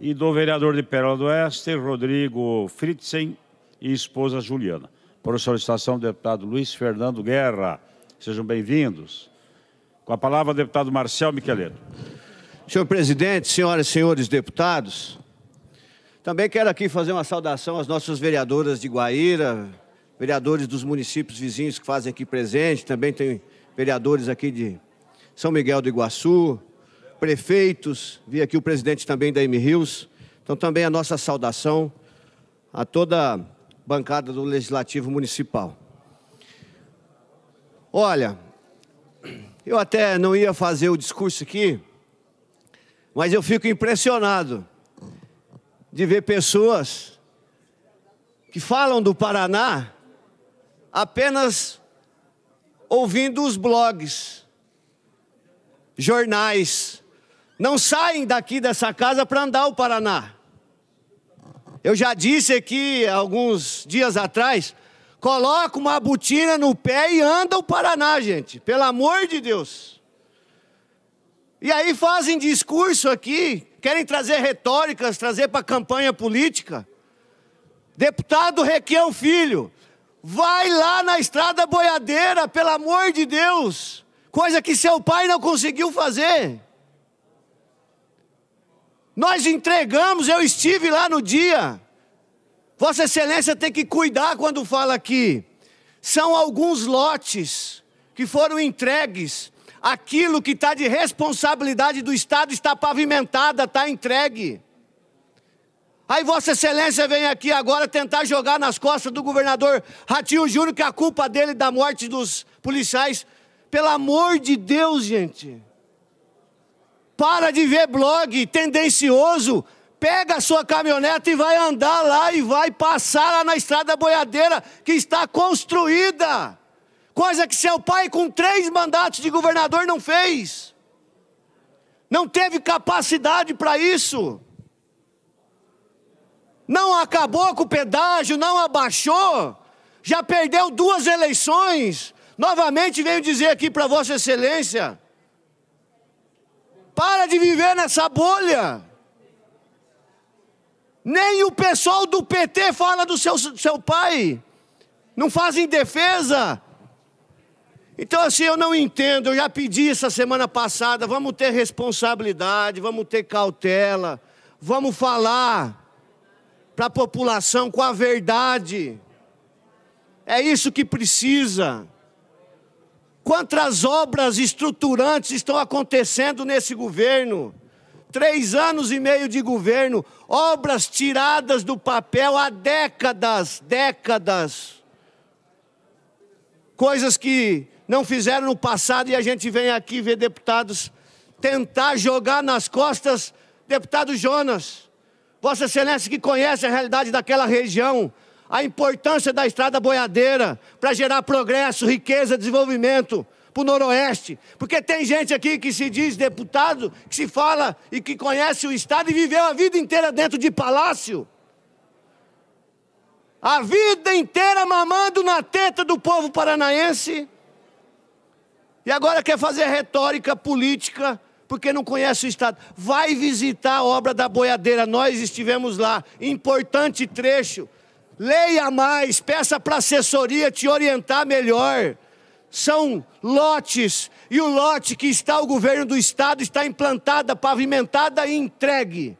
e do vereador de Pérola do Oeste, Rodrigo Fritzen e esposa Juliana. Por solicitação do deputado Luiz Fernando Guerra. Sejam bem-vindos. Com a palavra, o deputado Marcel Micheleto. Senhor presidente, senhoras e senhores deputados, também quero aqui fazer uma saudação às nossas vereadoras de Guaíra, vereadores dos municípios vizinhos que fazem aqui presente, também tem vereadores aqui de São Miguel do Iguaçu, prefeitos, vi aqui o presidente também da M. Rios. Então também a nossa saudação a toda a bancada do Legislativo Municipal. Olha, eu até não ia fazer o discurso aqui, mas eu fico impressionado de ver pessoas que falam do Paraná apenas ouvindo os blogs, jornais. Não saem daqui dessa casa para andar o Paraná. Eu já disse aqui alguns dias atrás Coloca uma botina no pé e anda o Paraná, gente. Pelo amor de Deus. E aí fazem discurso aqui, querem trazer retóricas, trazer para campanha política. Deputado Requião Filho, vai lá na estrada boiadeira, pelo amor de Deus. Coisa que seu pai não conseguiu fazer. Nós entregamos, eu estive lá no dia. Vossa Excelência tem que cuidar quando fala aqui. São alguns lotes que foram entregues. Aquilo que está de responsabilidade do Estado está pavimentada, está entregue. Aí Vossa Excelência vem aqui agora tentar jogar nas costas do governador Ratinho Júnior que a culpa dele da morte dos policiais. Pelo amor de Deus, gente. Para de ver blog tendencioso pega a sua caminhonete e vai andar lá e vai passar lá na estrada boiadeira que está construída. Coisa que seu pai, com três mandatos de governador, não fez. Não teve capacidade para isso. Não acabou com o pedágio, não abaixou. Já perdeu duas eleições. Novamente venho dizer aqui para Vossa Excelência: para de viver nessa bolha. Nem o pessoal do PT fala do seu, seu pai. Não fazem defesa. Então, assim, eu não entendo. Eu já pedi essa semana passada. Vamos ter responsabilidade, vamos ter cautela. Vamos falar para a população com a verdade. É isso que precisa. Quantas obras estruturantes estão acontecendo nesse governo? Três anos e meio de governo, obras tiradas do papel há décadas, décadas. Coisas que não fizeram no passado e a gente vem aqui ver deputados tentar jogar nas costas deputado Jonas. Vossa Excelência que conhece a realidade daquela região, a importância da estrada boiadeira para gerar progresso, riqueza, desenvolvimento para o Noroeste, porque tem gente aqui que se diz deputado, que se fala e que conhece o Estado e viveu a vida inteira dentro de palácio. A vida inteira mamando na teta do povo paranaense. E agora quer fazer retórica política porque não conhece o Estado. Vai visitar a obra da boiadeira, nós estivemos lá. Importante trecho. Leia mais, peça para a assessoria te orientar melhor são lotes, e o lote que está o governo do estado está implantada, pavimentada e entregue.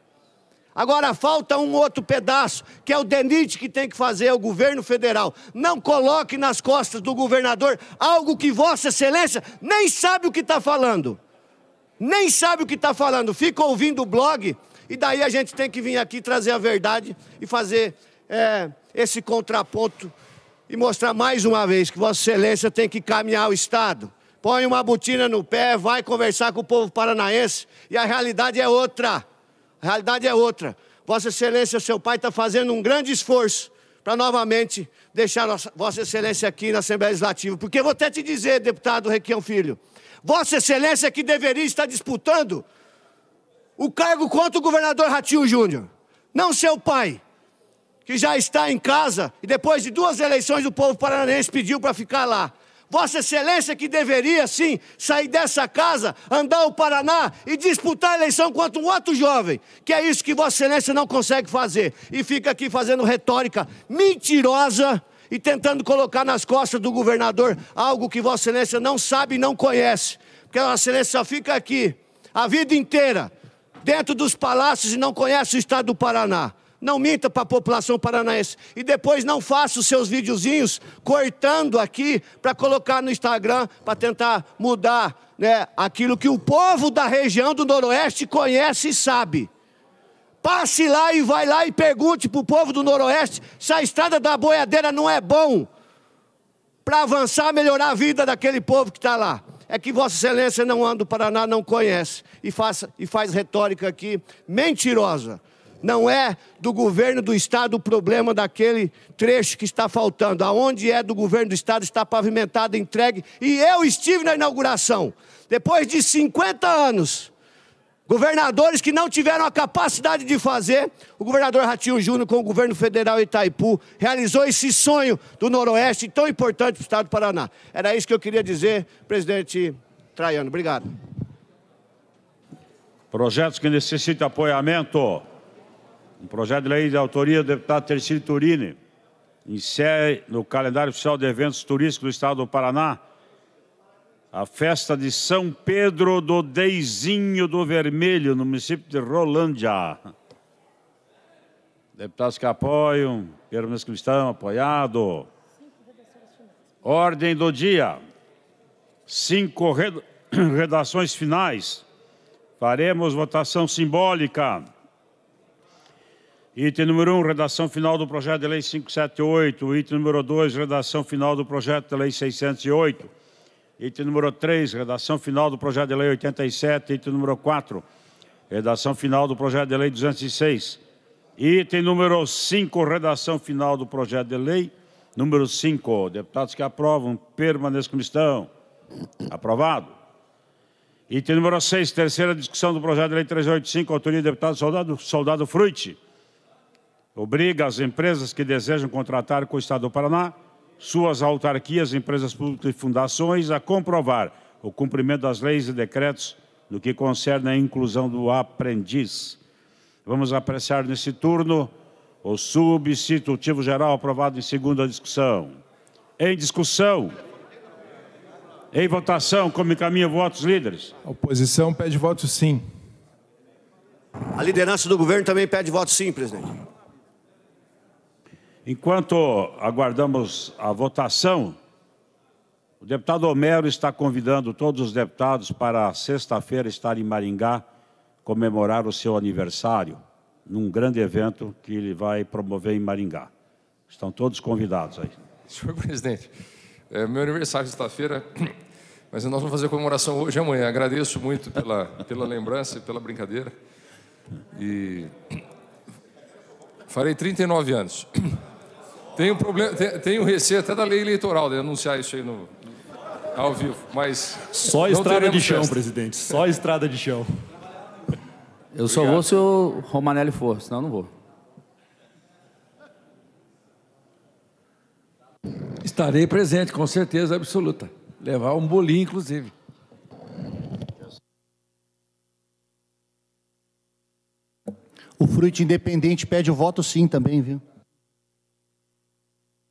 Agora falta um outro pedaço, que é o DENIT que tem que fazer, é o governo federal. Não coloque nas costas do governador algo que Vossa Excelência nem sabe o que está falando. Nem sabe o que está falando. Fica ouvindo o blog e daí a gente tem que vir aqui trazer a verdade e fazer é, esse contraponto e mostrar mais uma vez que Vossa Excelência tem que caminhar o Estado. Põe uma botina no pé, vai conversar com o povo paranaense e a realidade é outra. A realidade é outra. Vossa Excelência, seu pai, está fazendo um grande esforço para novamente deixar Vossa Excelência aqui na Assembleia Legislativa. Porque vou até te dizer, deputado Requião Filho, Vossa Excelência que deveria estar disputando o cargo contra o governador Ratinho Júnior, não seu pai que já está em casa e depois de duas eleições o povo paranaense pediu para ficar lá. Vossa Excelência que deveria sim sair dessa casa, andar o Paraná e disputar a eleição contra um outro jovem, que é isso que Vossa Excelência não consegue fazer e fica aqui fazendo retórica mentirosa e tentando colocar nas costas do governador algo que Vossa Excelência não sabe e não conhece, porque Vossa Excelência só fica aqui a vida inteira dentro dos palácios e não conhece o estado do Paraná. Não minta para a população paranaense. E depois não faça os seus videozinhos cortando aqui para colocar no Instagram para tentar mudar né, aquilo que o povo da região do Noroeste conhece e sabe. Passe lá e vai lá e pergunte para o povo do Noroeste se a estrada da boiadeira não é bom para avançar, melhorar a vida daquele povo que está lá. É que Vossa Excelência não anda do Paraná, não conhece e, e faz retórica aqui mentirosa. Não é do governo do estado o problema daquele trecho que está faltando. Aonde é do governo do estado está pavimentado, entregue. E eu estive na inauguração. Depois de 50 anos, governadores que não tiveram a capacidade de fazer, o governador Ratinho Júnior, com o governo federal Itaipu, realizou esse sonho do Noroeste tão importante para o estado do Paraná. Era isso que eu queria dizer, presidente Traiano. Obrigado. Projetos que necessitam apoiamento. Um projeto de lei de autoria do deputado Tercílio Turini insere no calendário oficial de eventos turísticos do Estado do Paraná a festa de São Pedro do Deizinho do Vermelho, no município de Rolândia. Deputados que apoiam, que estão apoiado. Ordem do dia. Cinco *clears throat* redações finais. Faremos votação simbólica. Item número 1, um, redação final do projeto de lei 578. Item número 2, redação final do projeto de lei 608. Item número 3, redação final do projeto de lei 87. Item número 4, redação final do projeto de lei 206. Item número 5, redação final do projeto de lei número 5. Deputados que aprovam, permaneçam como estão. Aprovado. Item número 6, terceira discussão do projeto de lei 385, autoria do deputado Soldado, Soldado Frutti obriga as empresas que desejam contratar com o Estado do Paraná, suas autarquias, empresas públicas e fundações a comprovar o cumprimento das leis e decretos no que concerne à inclusão do aprendiz. Vamos apreciar nesse turno o substitutivo geral aprovado em segunda discussão. Em discussão. Em votação, como encaminha votos, líderes? A oposição pede voto sim. A liderança do governo também pede voto sim, presidente. Enquanto aguardamos a votação, o deputado Homero está convidando todos os deputados para sexta-feira estar em Maringá comemorar o seu aniversário num grande evento que ele vai promover em Maringá. Estão todos convidados aí. Senhor presidente, é meu aniversário é sexta-feira, *clears throat* mas nós vamos fazer comemoração hoje e amanhã. Agradeço muito pela, pela lembrança e pela brincadeira. E *clears throat* farei 39 anos. *clears throat* Tem um problema, tem, tem um receio até da lei eleitoral de anunciar isso aí no, ao vivo, mas só estrada de chão, festa. presidente, só estrada de chão. Eu Obrigado. só vou se o Romanelli for, senão eu não vou. Estarei presente, com certeza absoluta. Levar um bolinho, inclusive. O Fruit Independente pede o voto sim também, viu?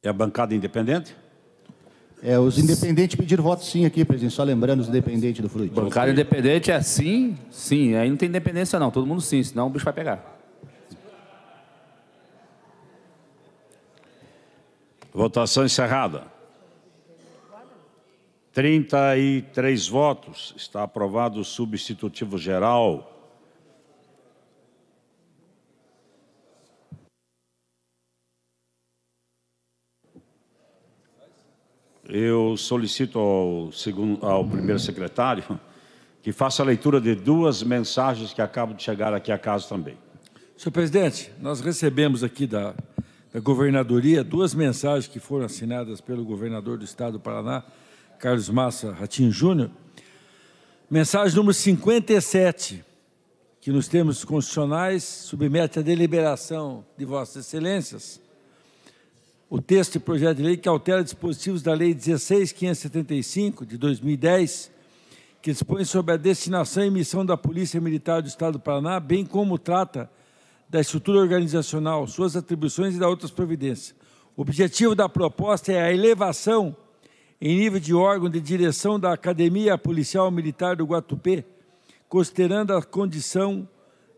É a bancada independente? É, os independentes pediram voto sim aqui, presidente. Só lembrando os independentes do Fruit. Bancada independente é sim, sim. Aí não tem independência, não. Todo mundo sim, senão o bicho vai pegar. Votação encerrada. 33 votos. Está aprovado o substitutivo geral eu solicito ao, segundo, ao primeiro secretário que faça a leitura de duas mensagens que acabam de chegar aqui a casa também. Senhor presidente, nós recebemos aqui da, da governadoria duas mensagens que foram assinadas pelo governador do estado do Paraná, Carlos Massa Ratinho Júnior. Mensagem número 57, que nos termos constitucionais submete à deliberação de Vossas Excelências o texto de projeto de lei que altera dispositivos da Lei 16.575, de 2010, que dispõe sobre a destinação e missão da Polícia Militar do Estado do Paraná, bem como trata da estrutura organizacional, suas atribuições e da outras providências. O objetivo da proposta é a elevação em nível de órgão de direção da Academia Policial Militar do Guatupê, considerando a condição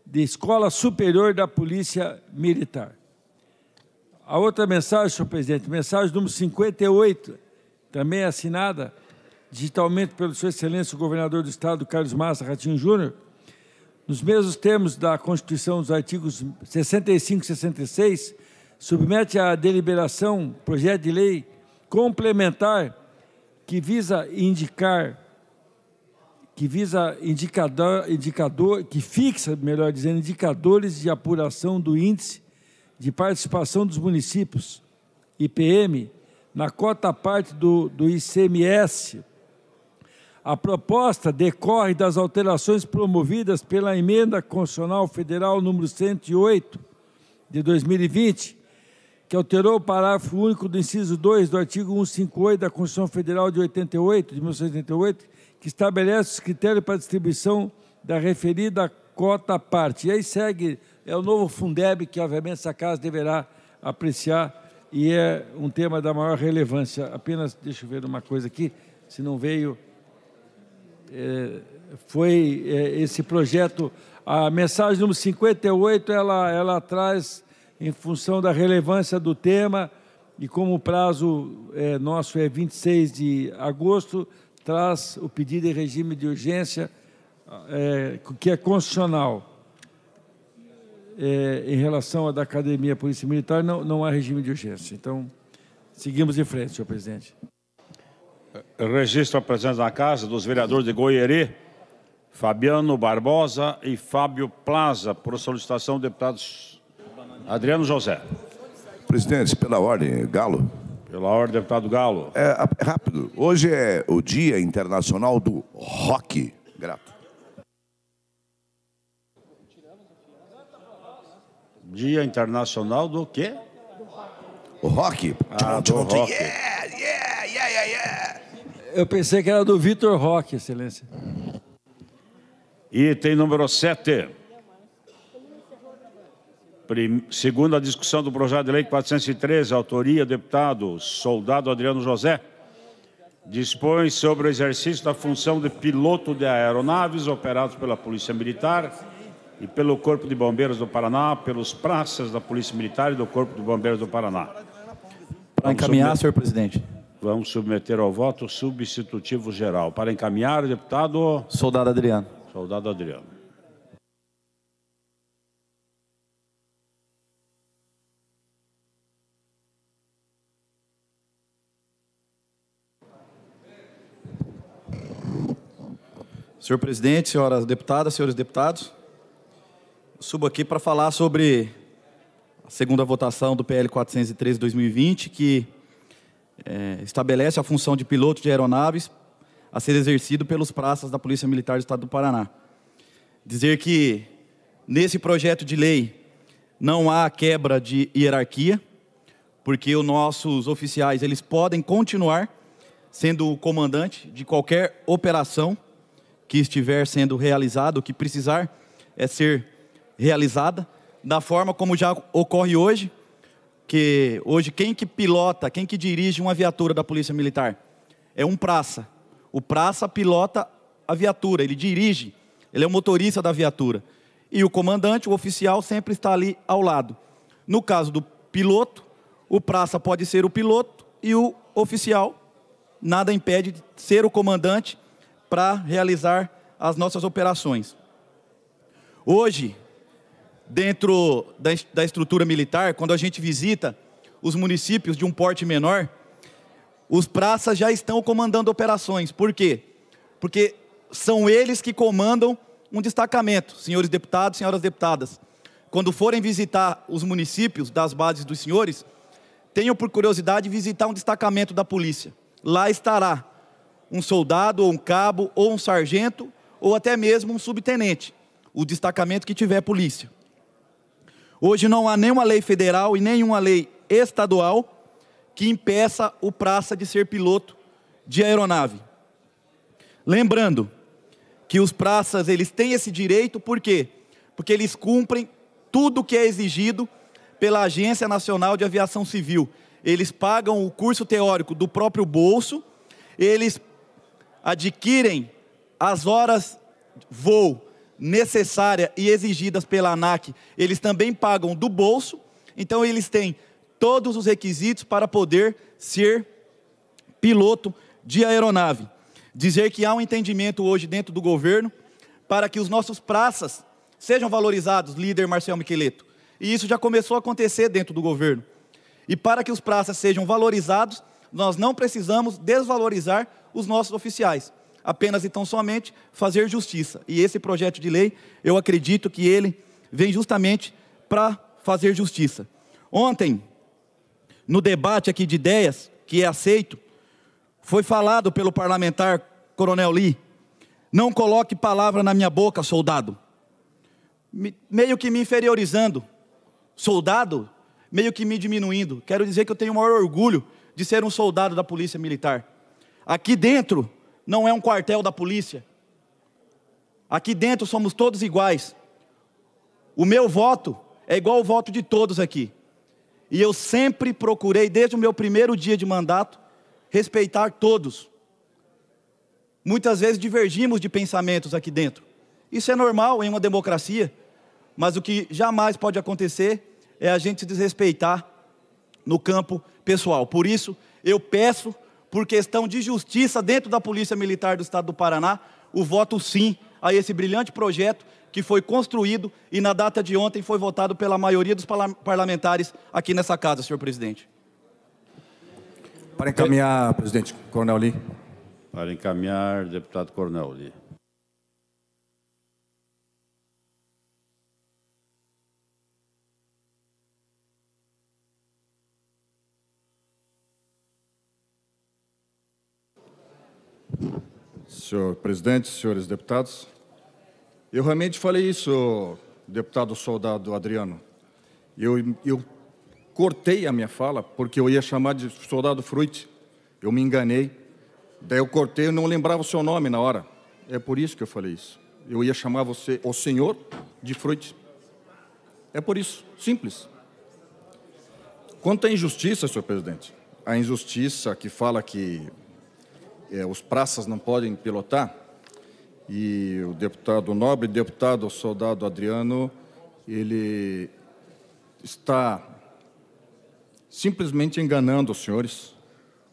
de escola superior da Polícia Militar. A outra mensagem, senhor presidente, mensagem número 58, também assinada digitalmente pelo sua excelência o governador do estado, Carlos Massa Ratinho Júnior, nos mesmos termos da Constituição, dos artigos 65 e 66, submete à deliberação projeto de lei complementar que visa indicar que visa indicador, indicador que fixa, melhor dizendo, indicadores de apuração do índice de participação dos municípios, IPM, na cota parte do, do ICMS. A proposta decorre das alterações promovidas pela Emenda Constitucional Federal número 108, de 2020, que alterou o parágrafo único do inciso 2 do artigo 158 da Constituição Federal de 88, de 1988, que estabelece os critérios para distribuição da referida cota parte. E aí segue é o novo Fundeb que, obviamente, essa casa deverá apreciar e é um tema da maior relevância. Apenas, deixa eu ver uma coisa aqui, se não veio, é, foi é, esse projeto, a mensagem número 58, ela, ela traz, em função da relevância do tema, e como o prazo é, nosso é 26 de agosto, traz o pedido em regime de urgência, é, que é constitucional é, em relação à da Academia Polícia Militar, não, não há regime de urgência. Então, seguimos em frente, senhor presidente. Eu registro a presença na casa dos vereadores de Goieri, Fabiano Barbosa e Fábio Plaza, por solicitação do deputado Adriano José. Presidente, pela ordem, Galo. Pela ordem, deputado Galo. É, é rápido. Hoje é o Dia Internacional do Rock. Grato. Dia Internacional do quê? O rock. Ah, do rock. Yeah, yeah, yeah, yeah, yeah. Eu pensei que era do Vitor Rock, excelência. Item número 7. Segundo Segunda discussão do projeto de lei 413, autoria deputado soldado Adriano José, dispõe sobre o exercício da função de piloto de aeronaves operados pela Polícia Militar e pelo Corpo de Bombeiros do Paraná, pelos praças da Polícia Militar e do Corpo de Bombeiros do Paraná. Para encaminhar, senhor presidente. Vamos submeter ao voto substitutivo geral. Para encaminhar, deputado. Soldado Adriano. Soldado Adriano. Senhor presidente, senhoras deputadas, senhores deputados, subo aqui para falar sobre a segunda votação do PL 413-2020, que é, estabelece a função de piloto de aeronaves a ser exercido pelos praças da Polícia Militar do Estado do Paraná. Dizer que nesse projeto de lei não há quebra de hierarquia, porque os nossos oficiais eles podem continuar sendo o comandante de qualquer operação que estiver sendo realizada, o que precisar é ser realizada, da forma como já ocorre hoje, que hoje quem que pilota, quem que dirige uma viatura da Polícia Militar? É um praça. O praça pilota a viatura, ele dirige, ele é o motorista da viatura. E o comandante, o oficial, sempre está ali ao lado. No caso do piloto, o praça pode ser o piloto e o oficial, nada impede de ser o comandante para realizar as nossas operações. Hoje, dentro da, da estrutura militar, quando a gente visita os municípios de um porte menor, os praças já estão comandando operações. Por quê? Porque são eles que comandam um destacamento, senhores deputados, senhoras deputadas. Quando forem visitar os municípios das bases dos senhores, tenham por curiosidade visitar um destacamento da polícia. Lá estará um soldado, ou um cabo, ou um sargento, ou até mesmo um subtenente, o destacamento que tiver polícia. Hoje não há nenhuma lei federal e nenhuma lei estadual que impeça o praça de ser piloto de aeronave. Lembrando que os praças eles têm esse direito por quê? Porque eles cumprem tudo o que é exigido pela Agência Nacional de Aviação Civil. Eles pagam o curso teórico do próprio bolso, eles adquirem as horas voo necessária e exigidas pela ANAC, eles também pagam do bolso, então eles têm todos os requisitos para poder ser piloto de aeronave. Dizer que há um entendimento hoje dentro do governo para que os nossos praças sejam valorizados, líder Marcel Miqueleto. E isso já começou a acontecer dentro do governo. E para que os praças sejam valorizados, nós não precisamos desvalorizar os nossos oficiais apenas então somente fazer justiça. E esse projeto de lei, eu acredito que ele vem justamente para fazer justiça. Ontem, no debate aqui de ideias, que é aceito, foi falado pelo parlamentar Coronel Lee: não coloque palavra na minha boca, soldado. meio que me inferiorizando, soldado, meio que me diminuindo. Quero dizer que eu tenho o maior orgulho de ser um soldado da Polícia Militar. Aqui dentro, não é um quartel da polícia. Aqui dentro somos todos iguais. O meu voto é igual o voto de todos aqui. E eu sempre procurei, desde o meu primeiro dia de mandato, respeitar todos. Muitas vezes divergimos de pensamentos aqui dentro. Isso é normal em uma democracia, mas o que jamais pode acontecer é a gente se desrespeitar no campo pessoal. Por isso, eu peço por questão de justiça dentro da Polícia Militar do Estado do Paraná, o voto sim a esse brilhante projeto que foi construído e na data de ontem foi votado pela maioria dos parlamentares aqui nessa casa, senhor presidente. Para encaminhar, presidente Coronel Lee. Para encaminhar, deputado Coronel Lee. Senhor presidente, senhores deputados, eu realmente falei isso, deputado soldado Adriano. Eu, eu cortei a minha fala porque eu ia chamar de soldado Fruit. Eu me enganei. Daí eu cortei e não lembrava o seu nome na hora. É por isso que eu falei isso. Eu ia chamar você, o senhor, de Fruit. É por isso. Simples. Quanto à injustiça, senhor presidente, a injustiça que fala que é, os praças não podem pilotar, e o deputado o nobre, deputado o soldado Adriano, ele está simplesmente enganando os senhores,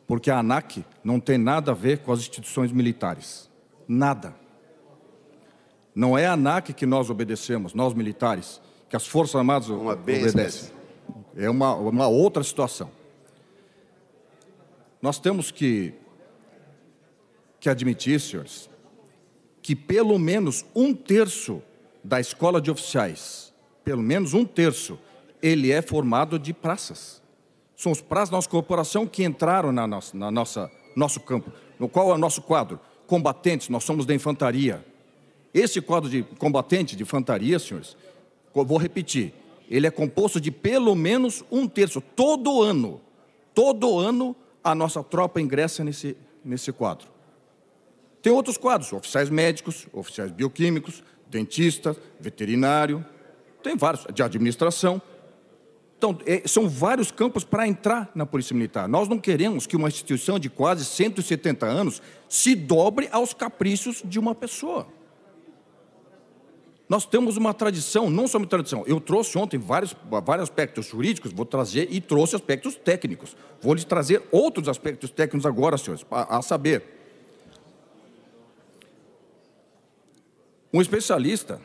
porque a ANAC não tem nada a ver com as instituições militares. Nada. Não é a ANAC que nós obedecemos, nós militares, que as Forças Armadas uma obedecem. É uma, uma outra situação. Nós temos que que admitir, senhores, que pelo menos um terço da escola de oficiais, pelo menos um terço, ele é formado de praças. São os praças da nossa corporação que entraram na nossa, na nossa nosso campo. No qual é o nosso quadro? Combatentes, nós somos da infantaria. Esse quadro de combatente de infantaria, senhores, vou repetir, ele é composto de pelo menos um terço, todo ano. Todo ano a nossa tropa ingressa nesse, nesse quadro. Tem outros quadros, oficiais médicos, oficiais bioquímicos, dentista, veterinário, tem vários, de administração. Então, é, são vários campos para entrar na Polícia Militar. Nós não queremos que uma instituição de quase 170 anos se dobre aos caprichos de uma pessoa. Nós temos uma tradição, não só uma tradição. Eu trouxe ontem vários, vários aspectos jurídicos, vou trazer e trouxe aspectos técnicos. Vou lhes trazer outros aspectos técnicos agora, senhores, a, a saber Um especialista,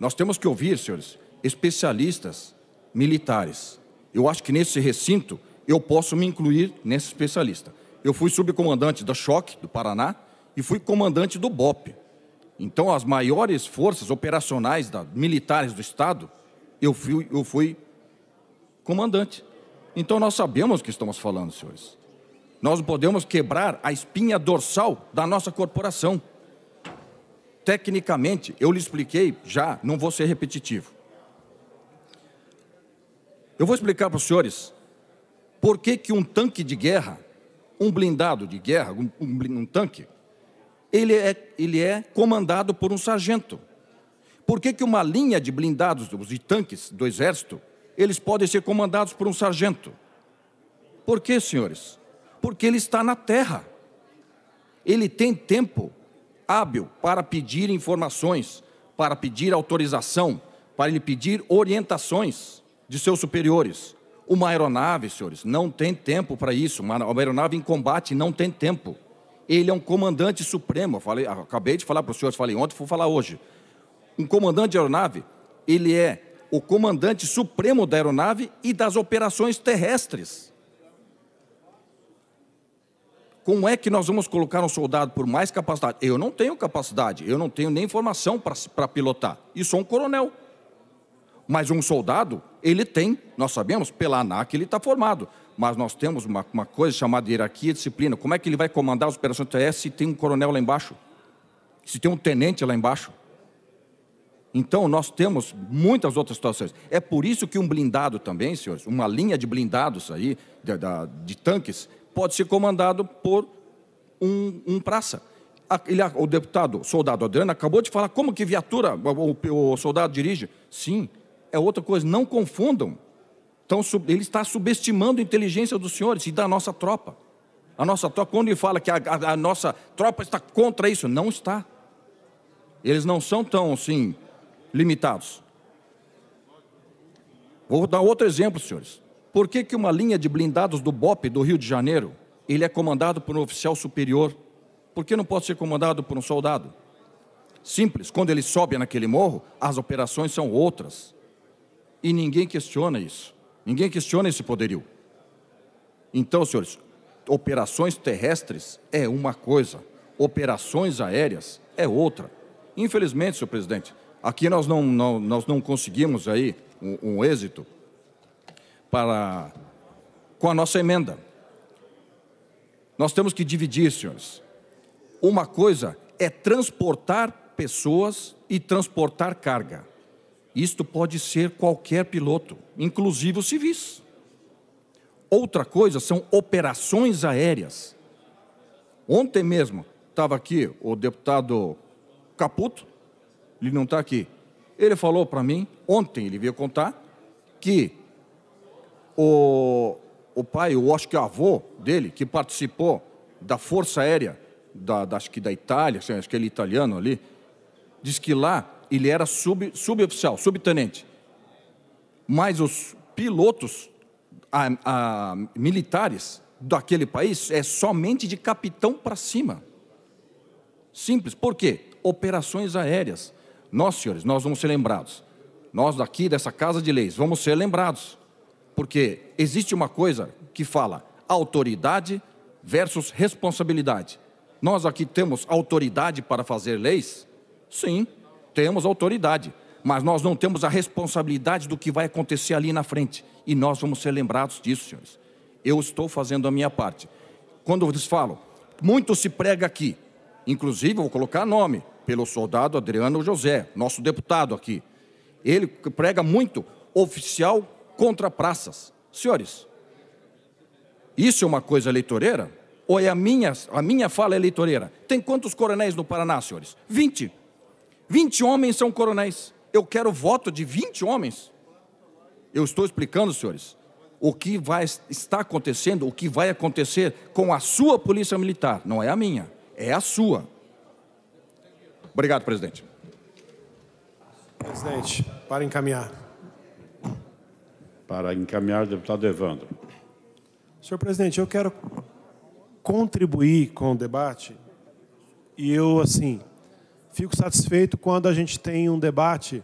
nós temos que ouvir, senhores, especialistas militares. Eu acho que nesse recinto eu posso me incluir nesse especialista. Eu fui subcomandante da Choc, do Paraná, e fui comandante do BOP. Então, as maiores forças operacionais da, militares do Estado, eu fui, eu fui comandante. Então, nós sabemos o que estamos falando, senhores. Nós não podemos quebrar a espinha dorsal da nossa corporação. Tecnicamente, eu lhe expliquei já, não vou ser repetitivo. Eu vou explicar para os senhores por que, que um tanque de guerra, um blindado de guerra, um, um, um tanque, ele é, ele é comandado por um sargento. Por que, que uma linha de blindados e tanques do exército, eles podem ser comandados por um sargento? Por quê, senhores? Porque ele está na terra. Ele tem tempo hábil para pedir informações, para pedir autorização, para lhe pedir orientações de seus superiores. Uma aeronave, senhores, não tem tempo para isso. Uma aeronave em combate não tem tempo. Ele é um comandante supremo. Eu falei, acabei de falar para os senhores, falei ontem, vou falar hoje. Um comandante de aeronave, ele é o comandante supremo da aeronave e das operações terrestres como é que nós vamos colocar um soldado por mais capacidade? Eu não tenho capacidade, eu não tenho nem formação para pilotar, e sou um coronel. Mas um soldado, ele tem, nós sabemos, pela ANAC ele está formado, mas nós temos uma, uma coisa chamada hierarquia e disciplina. Como é que ele vai comandar as operações TS é se tem um coronel lá embaixo? Se tem um tenente lá embaixo? Então, nós temos muitas outras situações. É por isso que um blindado também, senhores, uma linha de blindados aí, de, de, de tanques, pode ser comandado por um, um praça. Ele, o deputado, soldado Adriano, acabou de falar como que viatura o, o soldado dirige. Sim, é outra coisa. Não confundam. Então, ele está subestimando a inteligência dos senhores e da nossa tropa. A nossa tropa, quando ele fala que a, a, a nossa tropa está contra isso, não está. Eles não são tão, assim, limitados. Vou dar outro exemplo, senhores por que, que uma linha de blindados do BOP do Rio de Janeiro, ele é comandado por um oficial superior? Por que não pode ser comandado por um soldado? Simples, quando ele sobe naquele morro, as operações são outras. E ninguém questiona isso. Ninguém questiona esse poderio. Então, senhores, operações terrestres é uma coisa, operações aéreas é outra. Infelizmente, senhor presidente, aqui nós não, não nós não conseguimos aí um, um êxito para com a nossa emenda. Nós temos que dividir, senhores. Uma coisa é transportar pessoas e transportar carga. Isto pode ser qualquer piloto, inclusive os civis. Outra coisa são operações aéreas. Ontem mesmo estava aqui o deputado Caputo, ele não está aqui. Ele falou para mim, ontem ele veio contar, que o, o pai, eu acho que o avô dele, que participou da Força Aérea, da, da, acho que da Itália, acho que ele é italiano ali, diz que lá ele era sub, suboficial, subtenente. Mas os pilotos a, a, militares daquele país é somente de capitão para cima. Simples. Por quê? Operações aéreas. Nós, senhores, nós vamos ser lembrados. Nós daqui dessa casa de leis vamos ser lembrados porque existe uma coisa que fala autoridade versus responsabilidade. Nós aqui temos autoridade para fazer leis? Sim, temos autoridade, mas nós não temos a responsabilidade do que vai acontecer ali na frente. E nós vamos ser lembrados disso, senhores. Eu estou fazendo a minha parte. Quando eles falam, muito se prega aqui, inclusive, vou colocar nome, pelo soldado Adriano José, nosso deputado aqui. Ele prega muito oficial contra praças. Senhores, isso é uma coisa eleitoreira? Ou é a minha, a minha fala é eleitoreira? Tem quantos coronéis no Paraná, senhores? 20. 20 homens são coronéis. Eu quero voto de 20 homens. Eu estou explicando, senhores, o que vai está acontecendo, o que vai acontecer com a sua polícia militar. Não é a minha, é a sua. Obrigado, presidente. Presidente, para encaminhar para encaminhar o deputado Evandro. Senhor presidente, eu quero contribuir com o debate e eu, assim, fico satisfeito quando a gente tem um debate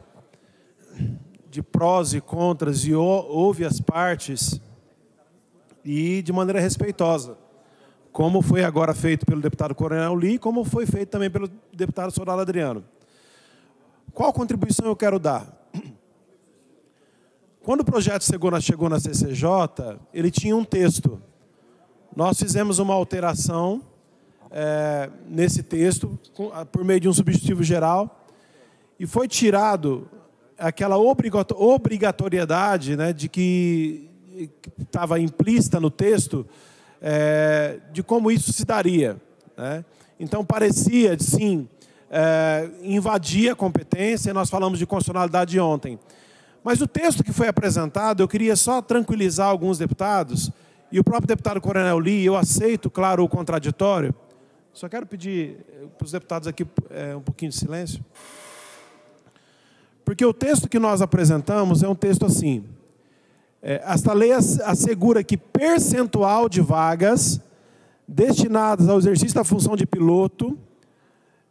de prós e contras e ouve as partes e de maneira respeitosa, como foi agora feito pelo deputado Coronel Lee, como foi feito também pelo deputado Soral Adriano. Qual contribuição eu quero dar? Quando o projeto chegou na, chegou na CCJ, ele tinha um texto. Nós fizemos uma alteração é, nesse texto, por meio de um substitutivo geral, e foi tirado aquela obrigatoriedade né, de que estava implícita no texto é, de como isso se daria. Né? Então, parecia, sim, é, invadir a competência, nós falamos de constitucionalidade ontem. Mas o texto que foi apresentado, eu queria só tranquilizar alguns deputados, e o próprio deputado Coronel Lee, eu aceito, claro, o contraditório. Só quero pedir eh, para os deputados aqui é, um pouquinho de silêncio. Porque o texto que nós apresentamos é um texto assim. É, esta lei assegura que percentual de vagas destinadas ao exercício da função de piloto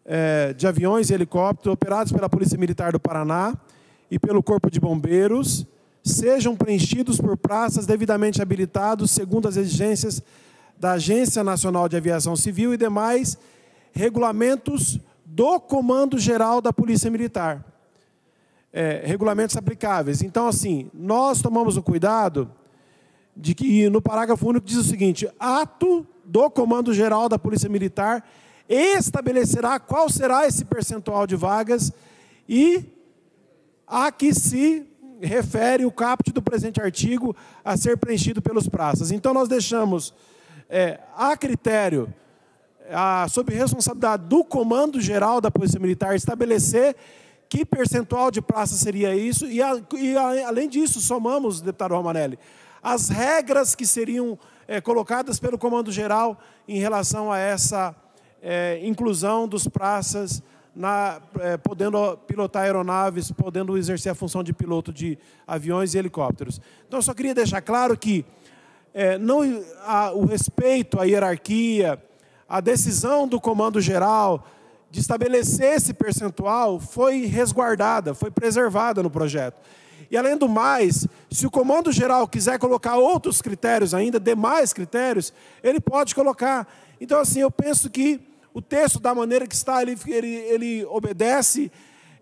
é, de aviões e helicópteros operados pela Polícia Militar do Paraná e pelo Corpo de Bombeiros sejam preenchidos por praças devidamente habilitados segundo as exigências da Agência Nacional de Aviação Civil e demais regulamentos do Comando Geral da Polícia Militar. É, regulamentos aplicáveis. Então, assim, nós tomamos o cuidado de que, no parágrafo único, diz o seguinte: ato do Comando Geral da Polícia Militar estabelecerá qual será esse percentual de vagas e a que se refere o caput do presente artigo a ser preenchido pelos praças. Então, nós deixamos é, a critério, a, sob responsabilidade do Comando Geral da Polícia Militar, estabelecer que percentual de praça seria isso, e, a, e a, além disso, somamos, deputado Romanelli, as regras que seriam é, colocadas pelo Comando Geral em relação a essa é, inclusão dos praças na, é, podendo pilotar aeronaves, podendo exercer a função de piloto de aviões e helicópteros. Então, eu só queria deixar claro que é, não, a, o respeito à hierarquia, a decisão do comando geral de estabelecer esse percentual foi resguardada, foi preservada no projeto. E além do mais, se o comando geral quiser colocar outros critérios ainda, demais critérios, ele pode colocar. Então, assim, eu penso que o texto, da maneira que está, ele, ele, ele obedece,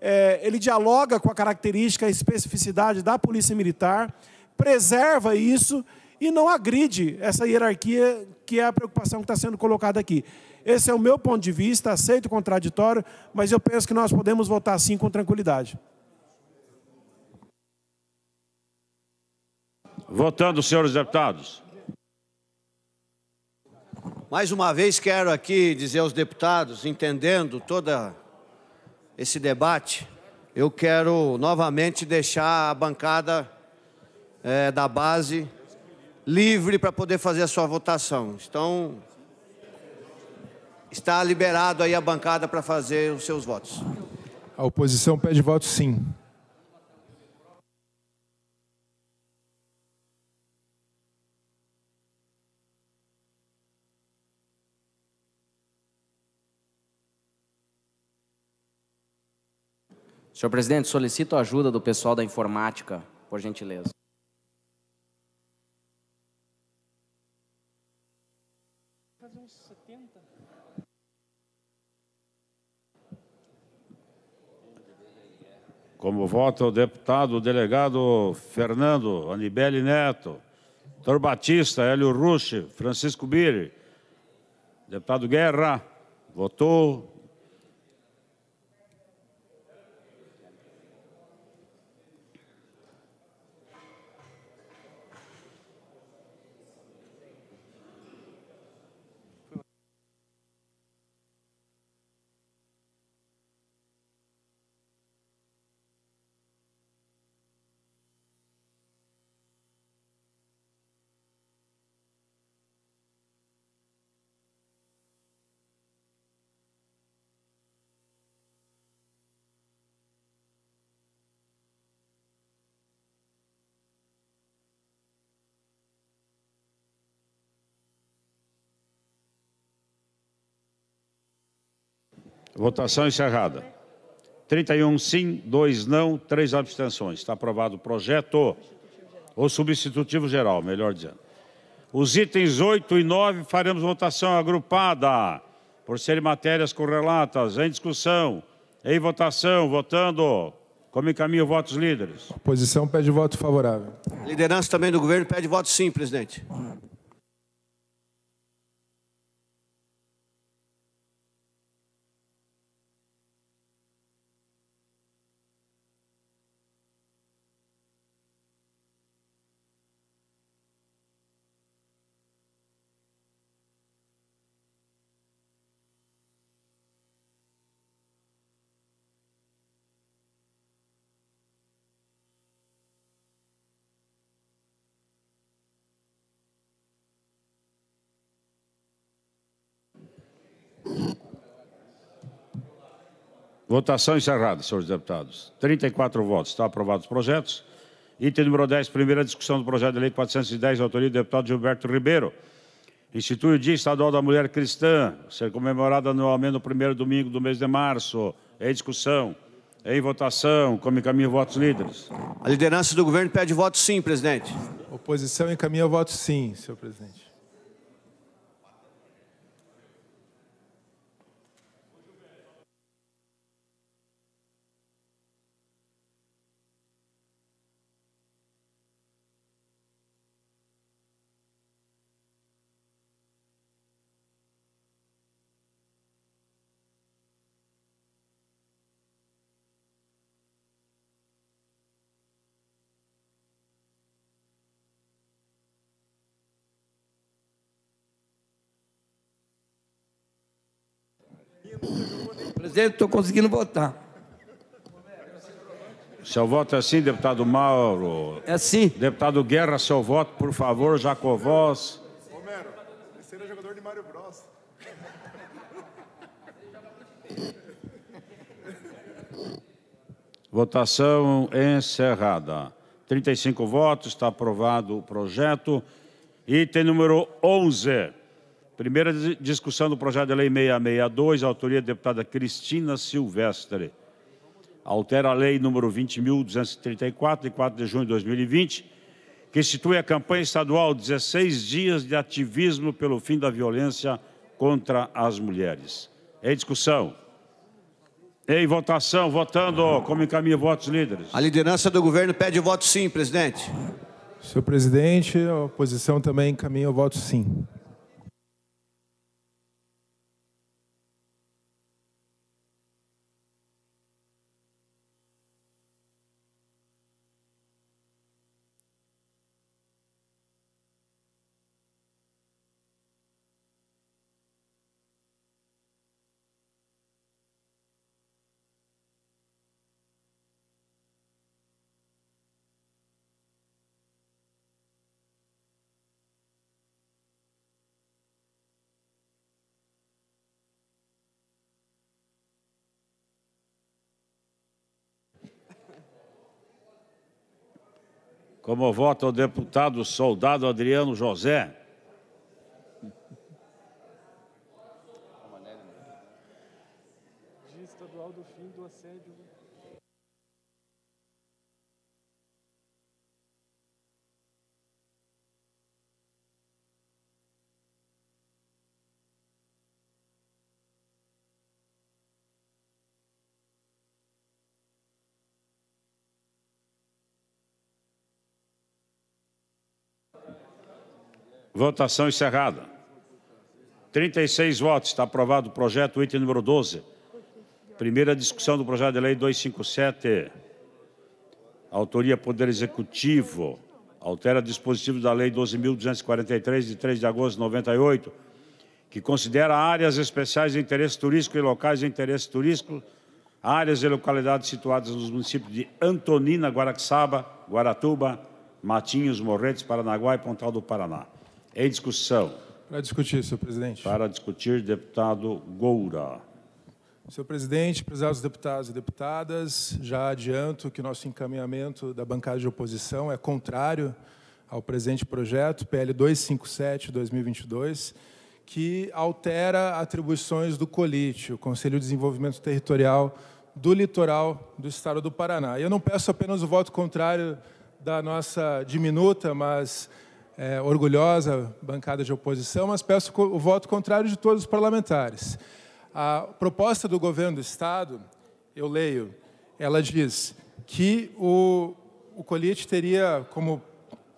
é, ele dialoga com a característica, a especificidade da polícia militar, preserva isso e não agride essa hierarquia que é a preocupação que está sendo colocada aqui. Esse é o meu ponto de vista, aceito contraditório, mas eu penso que nós podemos votar sim com tranquilidade. Votando, senhores deputados. Mais uma vez quero aqui dizer aos deputados, entendendo todo esse debate, eu quero novamente deixar a bancada é, da base livre para poder fazer a sua votação. Então, está liberado aí a bancada para fazer os seus votos. A oposição pede voto sim. Senhor presidente, solicito a ajuda do pessoal da informática, por gentileza. Como vota o deputado o delegado Fernando Anibele Neto, Dr. Batista, Hélio Rusch, Francisco Biri, deputado Guerra, votou Votação encerrada. 31 sim, 2 não, 3 abstenções. Está aprovado o projeto, ou substitutivo geral, melhor dizendo. Os itens 8 e 9 faremos votação agrupada, por serem matérias correlatas, em discussão, em votação, votando. Como encaminho votos líderes? A oposição pede voto favorável. A liderança também do governo pede voto sim, presidente. Votação encerrada, senhores deputados. 34 votos. Está aprovado os projetos. Item número 10, primeira discussão do projeto de lei 410, autoria do deputado Gilberto Ribeiro. Institui o Dia Estadual da Mulher Cristã, ser comemorado anualmente no primeiro domingo do mês de março. Em discussão. Em votação, como encaminha votos líderes. A liderança do governo pede voto sim, presidente. Oposição encaminha voto sim, senhor presidente. dele, estou conseguindo votar. Seu voto é sim, deputado Mauro. É sim. Deputado Guerra, seu voto, por favor, Jacovós. Romero, esse era é jogador de Mário Bros. Votação encerrada. 35 votos, está aprovado o projeto. Item número 11. Primeira discussão do projeto de lei 662, autoria da deputada Cristina Silvestre. Altera a lei número 20.234, de 4 de junho de 2020, que institui a campanha estadual 16 dias de ativismo pelo fim da violência contra as mulheres. Em discussão. Em votação, votando, como encaminha votos líderes. A liderança do governo pede voto sim, presidente. Senhor presidente, a oposição também encaminha o voto sim. Como vota o deputado soldado Adriano José. Votação encerrada. 36 votos. Está aprovado o projeto, item número 12. Primeira discussão do projeto de lei 257. Autoria Poder Executivo. Altera dispositivo da Lei 12.243, de 3 de agosto de 98, que considera áreas especiais de interesse turístico e locais de interesse turístico, áreas e localidades situadas nos municípios de Antonina, Guaraxaba, Guaratuba, Matinhos, Morretes, Paranaguá e Pontal do Paraná. Em discussão. Para discutir, senhor presidente. Para discutir, deputado Goura. Senhor presidente, prezados deputados e deputadas, já adianto que nosso encaminhamento da bancada de oposição é contrário ao presente projeto, PL 257-2022, que altera atribuições do COLIT, o Conselho de Desenvolvimento Territorial do Litoral do Estado do Paraná. E eu não peço apenas o voto contrário da nossa diminuta, mas é, orgulhosa bancada de oposição, mas peço o voto contrário de todos os parlamentares. A proposta do governo do Estado, eu leio, ela diz que o, o teria como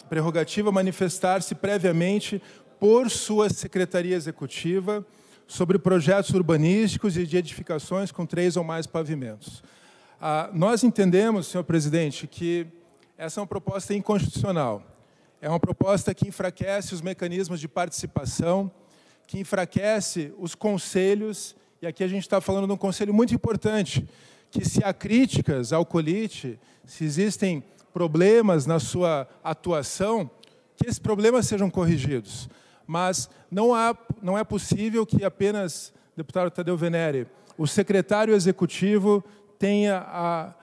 prerrogativa manifestar-se previamente por sua secretaria executiva sobre projetos urbanísticos e de edificações com três ou mais pavimentos. Ah, nós entendemos, senhor presidente, que essa é uma proposta inconstitucional. É uma proposta que enfraquece os mecanismos de participação, que enfraquece os conselhos, e aqui a gente está falando de um conselho muito importante, que se há críticas ao colite, se existem problemas na sua atuação, que esses problemas sejam corrigidos. Mas não, há, não é possível que apenas, deputado Tadeu Venere, o secretário executivo tenha a,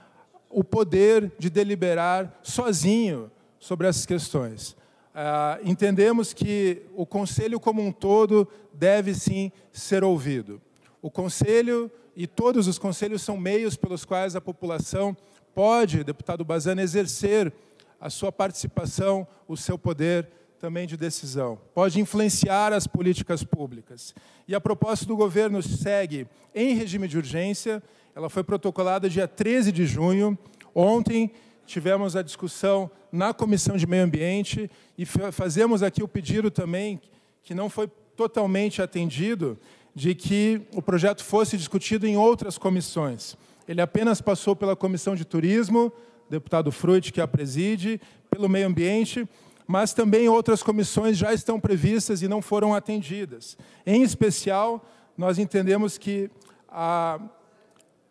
o poder de deliberar sozinho sobre essas questões. Ah, entendemos que o conselho como um todo deve sim ser ouvido. O conselho e todos os conselhos são meios pelos quais a população pode, deputado Bazana, exercer a sua participação, o seu poder também de decisão, pode influenciar as políticas públicas. E a proposta do governo segue em regime de urgência, ela foi protocolada dia 13 de junho. Ontem tivemos a discussão na Comissão de Meio Ambiente e fazemos aqui o pedido também, que não foi totalmente atendido, de que o projeto fosse discutido em outras comissões. Ele apenas passou pela Comissão de Turismo, deputado Fruit, que a preside, pelo Meio Ambiente, mas também outras comissões já estão previstas e não foram atendidas. Em especial, nós entendemos que a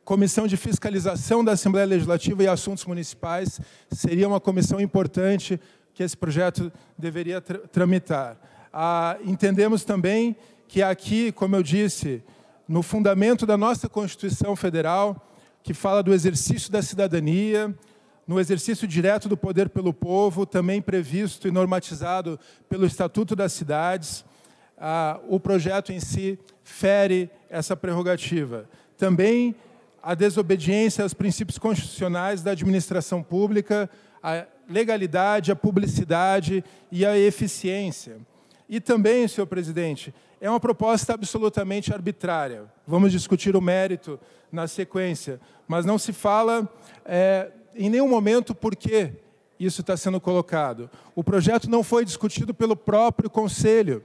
Comissão de Fiscalização da Assembleia Legislativa e Assuntos Municipais seria uma comissão importante que esse projeto deveria tr tramitar. Ah, entendemos também que aqui, como eu disse, no fundamento da nossa Constituição Federal, que fala do exercício da cidadania, no exercício direto do poder pelo povo, também previsto e normatizado pelo Estatuto das Cidades, ah, o projeto em si fere essa prerrogativa. Também a desobediência aos princípios constitucionais da administração pública, a legalidade, a publicidade e a eficiência. E também, senhor presidente, é uma proposta absolutamente arbitrária. Vamos discutir o mérito na sequência, mas não se fala é, em nenhum momento por que isso está sendo colocado. O projeto não foi discutido pelo próprio Conselho,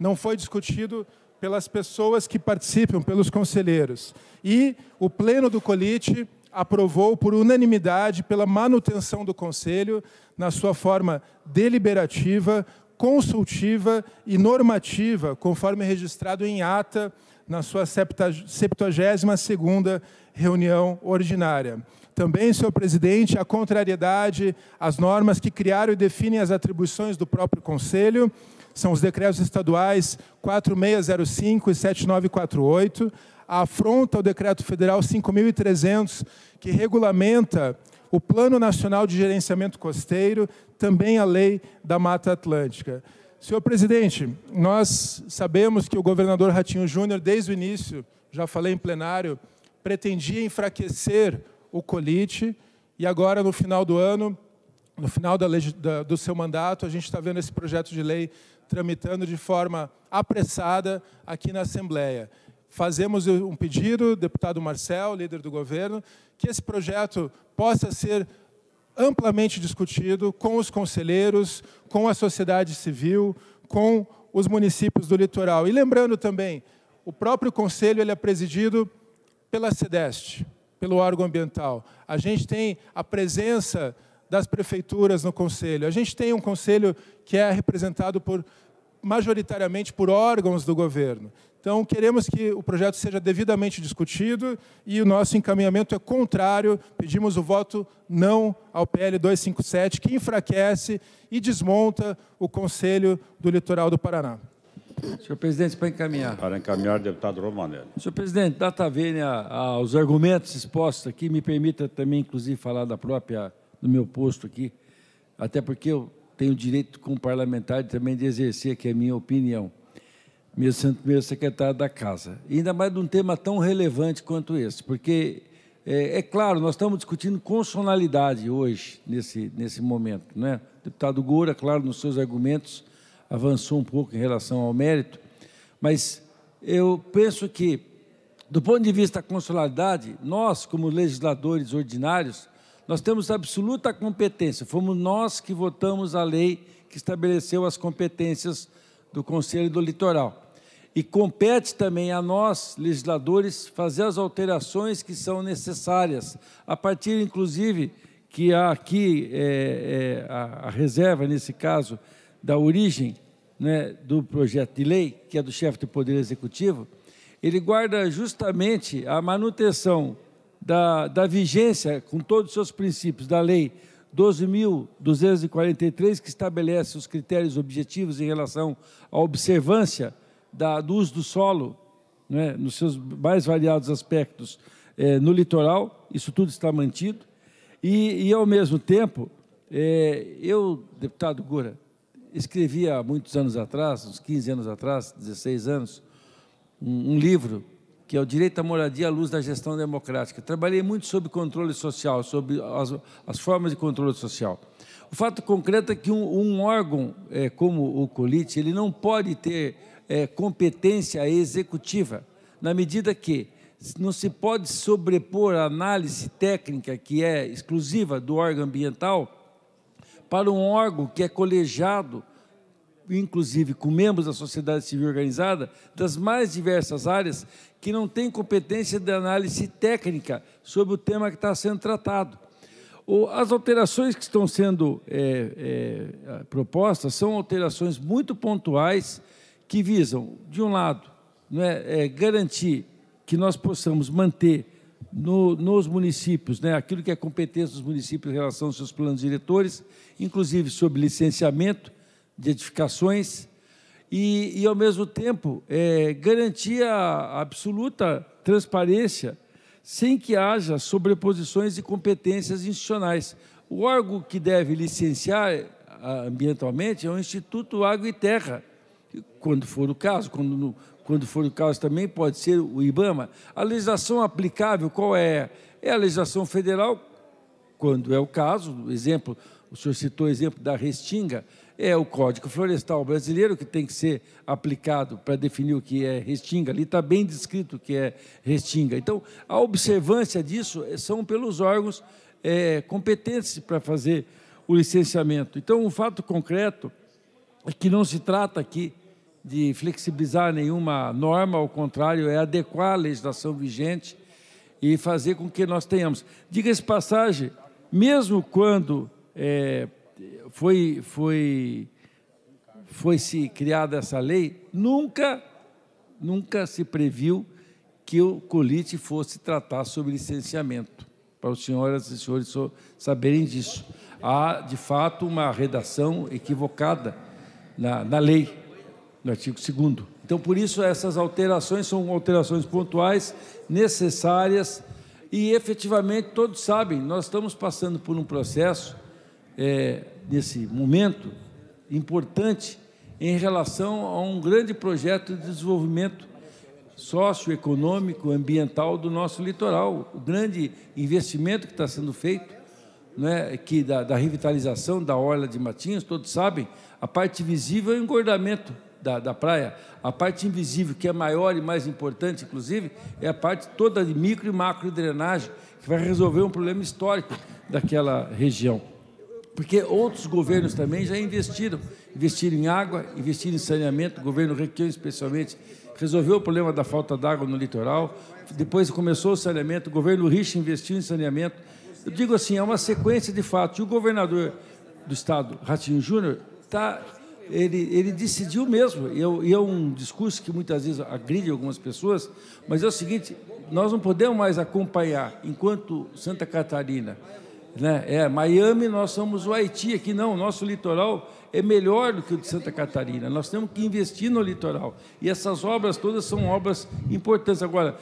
não foi discutido pelas pessoas que participam, pelos conselheiros. E o Pleno do Colite aprovou por unanimidade pela manutenção do Conselho na sua forma deliberativa, consultiva e normativa, conforme registrado em ata na sua 72ª reunião ordinária. Também, senhor presidente, a contrariedade às normas que criaram e definem as atribuições do próprio Conselho, são os decretos estaduais 4605 e 7948, a afronta ao decreto federal 5300, que regulamenta o Plano Nacional de Gerenciamento Costeiro, também a lei da Mata Atlântica. Senhor presidente, nós sabemos que o governador Ratinho Júnior, desde o início, já falei em plenário, pretendia enfraquecer o colite e agora, no final do ano, no final da, da, do seu mandato, a gente está vendo esse projeto de lei tramitando de forma apressada aqui na Assembleia. Fazemos um pedido, deputado Marcel, líder do governo, que esse projeto possa ser amplamente discutido com os conselheiros, com a sociedade civil, com os municípios do litoral. E lembrando também, o próprio conselho ele é presidido pela SEDEST, pelo órgão ambiental. A gente tem a presença das prefeituras no conselho. A gente tem um conselho que é representado por majoritariamente por órgãos do governo. Então, queremos que o projeto seja devidamente discutido e o nosso encaminhamento é contrário. Pedimos o voto não ao PL 257, que enfraquece e desmonta o Conselho do Litoral do Paraná. Senhor presidente, para encaminhar. Para encaminhar, deputado Romanelli. Senhor presidente, data ver né, aos argumentos expostos aqui, me permita também, inclusive, falar da própria do meu posto aqui, até porque eu tenho o direito, como parlamentar, também de exercer, que é a minha opinião, mesmo sendo primeiro secretário da Casa. E ainda mais de um tema tão relevante quanto esse, porque, é, é, claro, nós estamos discutindo constitucionalidade hoje, nesse, nesse momento. Né? O deputado Goura, claro, nos seus argumentos, avançou um pouco em relação ao mérito, mas eu penso que, do ponto de vista da constitucionalidade, nós, como legisladores ordinários, nós temos absoluta competência. Fomos nós que votamos a lei que estabeleceu as competências do Conselho do Litoral. E compete também a nós, legisladores, fazer as alterações que são necessárias, a partir, inclusive, que aqui é, é, a, a, reserva, nesse caso, da origem né, do projeto de lei, que é do chefe do Poder Executivo, ele guarda justamente a manutenção da, da vigência, com todos os seus princípios, da Lei 12.243, que estabelece os critérios objetivos em relação à observância da, do uso do solo, né, nos seus mais variados aspectos, é, no litoral, isso tudo está mantido. E, e ao mesmo tempo, é, eu, deputado Gura, escrevi há muitos anos atrás, uns 15 anos atrás, 16 anos, um, um livro que é o direito à moradia à luz da gestão democrática. Trabalhei muito sobre controle social, sobre as, as formas de controle social. O fato concreto é que um, um órgão é, como o COLIT, ele não pode ter é, competência executiva, na medida que não se pode sobrepor a análise técnica que é exclusiva do órgão ambiental para um órgão que é colegiado inclusive com membros da sociedade civil organizada, das mais diversas áreas, que não têm competência de análise técnica sobre o tema que está sendo tratado. As alterações que estão sendo é, é, propostas são alterações muito pontuais que visam, de um lado, né, é, garantir que nós possamos manter no, nos municípios, né, aquilo que é competência dos municípios em relação aos seus planos diretores, inclusive sobre licenciamento, de edificações e, e ao mesmo tempo, é, garantir a absoluta transparência sem que haja sobreposições de competências institucionais. O órgão que deve licenciar ambientalmente é o Instituto Água e Terra, quando for o caso, quando, quando for o caso também pode ser o IBAMA. A legislação aplicável qual é? É a legislação federal, quando é o caso, exemplo, o senhor citou o exemplo da Restinga, é o Código Florestal Brasileiro que tem que ser aplicado para definir o que é restinga. Ali está bem descrito o que é restinga. Então, a observância disso eh, são pelos órgãos é, competentes para fazer o licenciamento. Então, um fato concreto é que não se trata aqui de flexibilizar nenhuma norma, ao contrário, é adequar a legislação vigente e fazer com que nós tenhamos. Diga-se passagem, mesmo quando é, foi, foi, foi se criada essa lei, nunca, nunca se previu que o colite fosse tratar sobre licenciamento. Para os senhoras e senhores saberem disso. Há, de fato, uma redação equivocada na, na lei, no artigo 2. Então, por isso, essas alterações são alterações pontuais, necessárias, e efetivamente todos sabem, nós estamos passando por um processo é, nesse momento importante em relação a um grande projeto de desenvolvimento socioeconômico, ambiental do nosso litoral. O grande investimento que está sendo feito, né, que da, da revitalização da orla de Matinhos, todos sabem, a parte visível é o engordamento da, da praia. A parte invisível, que é maior e mais importante, inclusive, é a parte toda de micro e macro drenagem, que vai resolver um problema histórico daquela região porque outros governos também já investiram, investiram em água, investiram em saneamento, o governo Requião especialmente resolveu o problema da falta d'água no litoral, depois começou o saneamento, o governo Rich investiu em saneamento. Eu digo assim, é uma sequência de fatos. E o governador do estado, Ratinho Júnior, tá, ele, ele decidiu mesmo, e é um discurso que muitas vezes agride algumas pessoas, mas é o seguinte, nós não podemos mais acompanhar, enquanto Santa Catarina né? É, Miami, nós somos o Haiti, aqui não, o nosso litoral é melhor do que o de Santa Catarina. Nós temos que investir no litoral. E essas obras todas são obras importantes. Agora,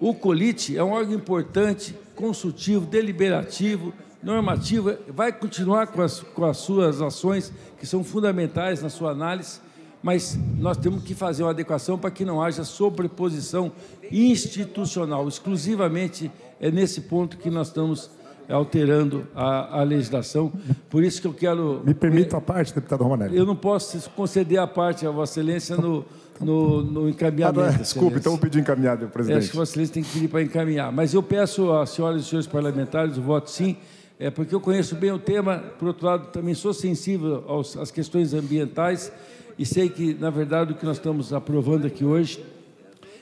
o Colite é um órgão importante, consultivo, deliberativo, normativo, vai continuar com as, com as suas ações, que são fundamentais na sua análise, mas nós temos que fazer uma adequação para que não haja sobreposição institucional. Exclusivamente é nesse ponto que nós estamos alterando a, a legislação. Por isso que eu quero... Me permita a parte, deputado Romanelli. Eu não posso conceder a parte a Vossa Excelência no, no, no encaminhamento. Ah, desculpe, então vou pedir encaminhado, presidente. Acho que Vossa Excelência tem que pedir para encaminhar. Mas eu peço às senhoras e senhores parlamentares o voto sim, é porque eu conheço bem o tema, por outro lado, também sou sensível aos, às questões ambientais e sei que, na verdade, o que nós estamos aprovando aqui hoje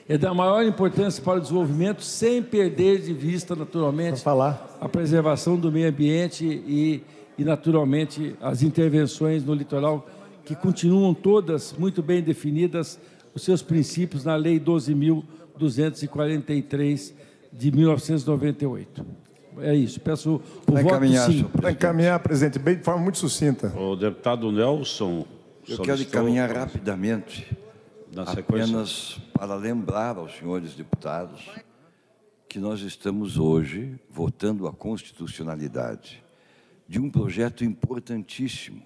é da maior importância para o desenvolvimento, sem perder de vista, naturalmente, a preservação do meio ambiente e, e, naturalmente, as intervenções no litoral, que continuam todas muito bem definidas, os seus princípios na Lei 12.243 de 1998. É isso. Peço o Vai voto encaminhar, sim. para encaminhar, presidente, bem, de forma muito sucinta. O deputado Nelson... Eu quero encaminhar rapidamente, apenas para lembrar aos senhores deputados que nós estamos hoje votando a constitucionalidade de um projeto importantíssimo.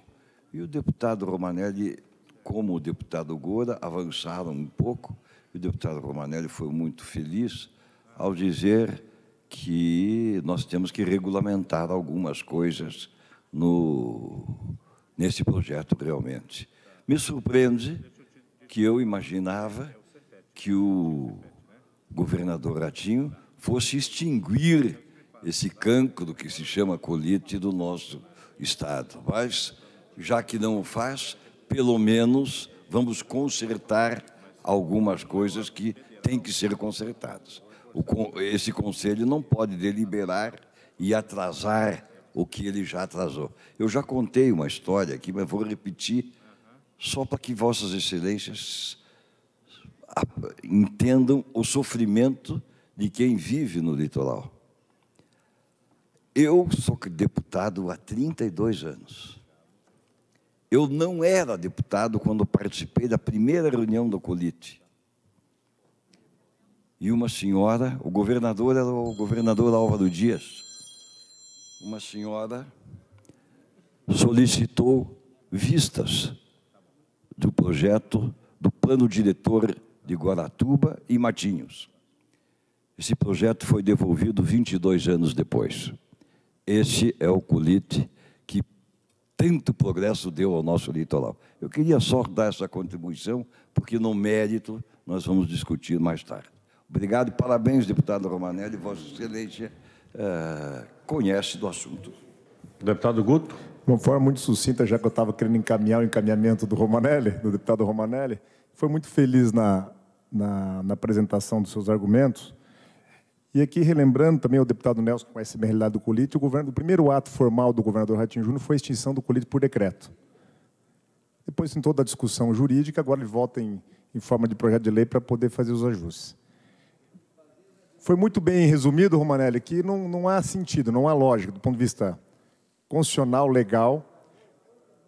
E o deputado Romanelli, como o deputado Gora, avançaram um pouco. E o deputado Romanelli foi muito feliz ao dizer que nós temos que regulamentar algumas coisas no, nesse projeto realmente. Me surpreende que eu imaginava que o governador Ratinho fosse extinguir esse cancro que se chama colite do nosso Estado. Mas, já que não o faz, pelo menos vamos consertar algumas coisas que têm que ser consertadas. O, esse Conselho não pode deliberar e atrasar o que ele já atrasou. Eu já contei uma história aqui, mas vou repetir só para que Vossas Excelências entendam o sofrimento de quem vive no litoral. Eu sou deputado há 32 anos. Eu não era deputado quando participei da primeira reunião do Colite. E uma senhora, o governador era o governador Álvaro Dias, uma senhora solicitou vistas do projeto do plano diretor de Guaratuba e Matinhos. Esse projeto foi devolvido 22 anos depois. Esse é o colite que tanto progresso deu ao nosso litoral. Eu queria só dar essa contribuição, porque no mérito nós vamos discutir mais tarde. Obrigado e parabéns, deputado Romanelli. Vossa Excelência eh, conhece do assunto. Deputado Guto. De uma forma muito sucinta, já que eu estava querendo encaminhar o encaminhamento do Romanelli, do deputado Romanelli, foi muito feliz na na, na apresentação dos seus argumentos. E aqui, relembrando também ao deputado Nelson, que conhece bem a realidade do colite, o, governo, o primeiro ato formal do governador Ratinho Júnior foi a extinção do colite por decreto. Depois, em toda a discussão jurídica, agora ele vota em, em forma de projeto de lei para poder fazer os ajustes. Foi muito bem resumido, Romanelli, que não, não há sentido, não há lógica, do ponto de vista constitucional, legal,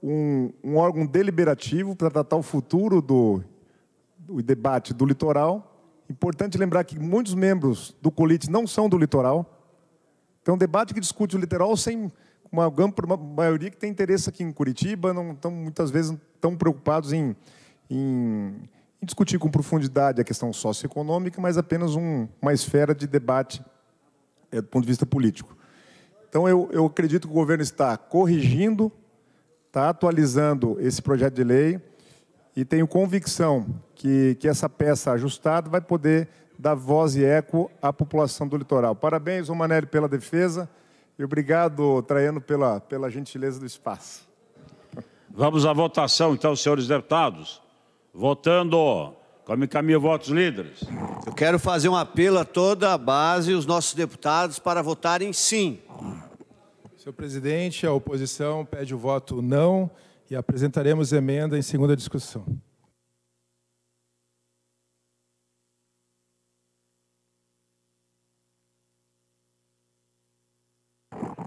um, um órgão deliberativo para tratar o futuro do o debate do litoral. Importante lembrar que muitos membros do colite não são do litoral. Então, é um debate que discute o litoral sem uma, uma maioria que tem interesse aqui em Curitiba, não estão muitas vezes tão preocupados em, em, em discutir com profundidade a questão socioeconômica, mas apenas um, uma esfera de debate é, do ponto de vista político. Então, eu, eu acredito que o governo está corrigindo, está atualizando esse projeto de lei e tenho convicção que, que essa peça ajustada vai poder dar voz e eco à população do litoral. Parabéns, Romanelli, pela defesa e obrigado, Traiano, pela, pela gentileza do espaço. Vamos à votação, então, senhores deputados. Votando. como caminho, votos líderes. Eu quero fazer um apelo a toda a base os nossos deputados para votarem sim. Senhor presidente, a oposição pede o voto não e apresentaremos emenda em segunda discussão.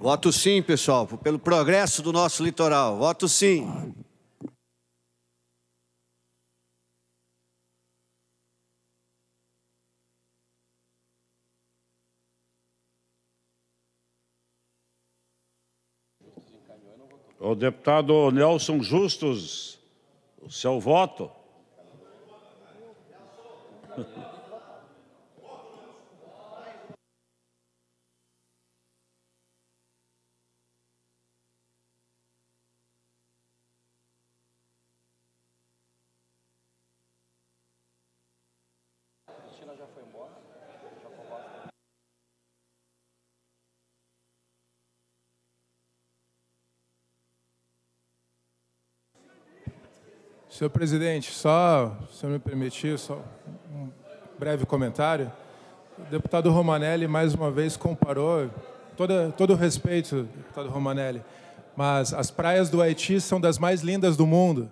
Voto sim, pessoal, pelo progresso do nosso litoral. Voto sim. O deputado Nelson Justus, o seu voto. Senhor presidente, só, se me permitir, só um breve comentário. O deputado Romanelli, mais uma vez, comparou, toda, todo o respeito, deputado Romanelli, mas as praias do Haiti são das mais lindas do mundo.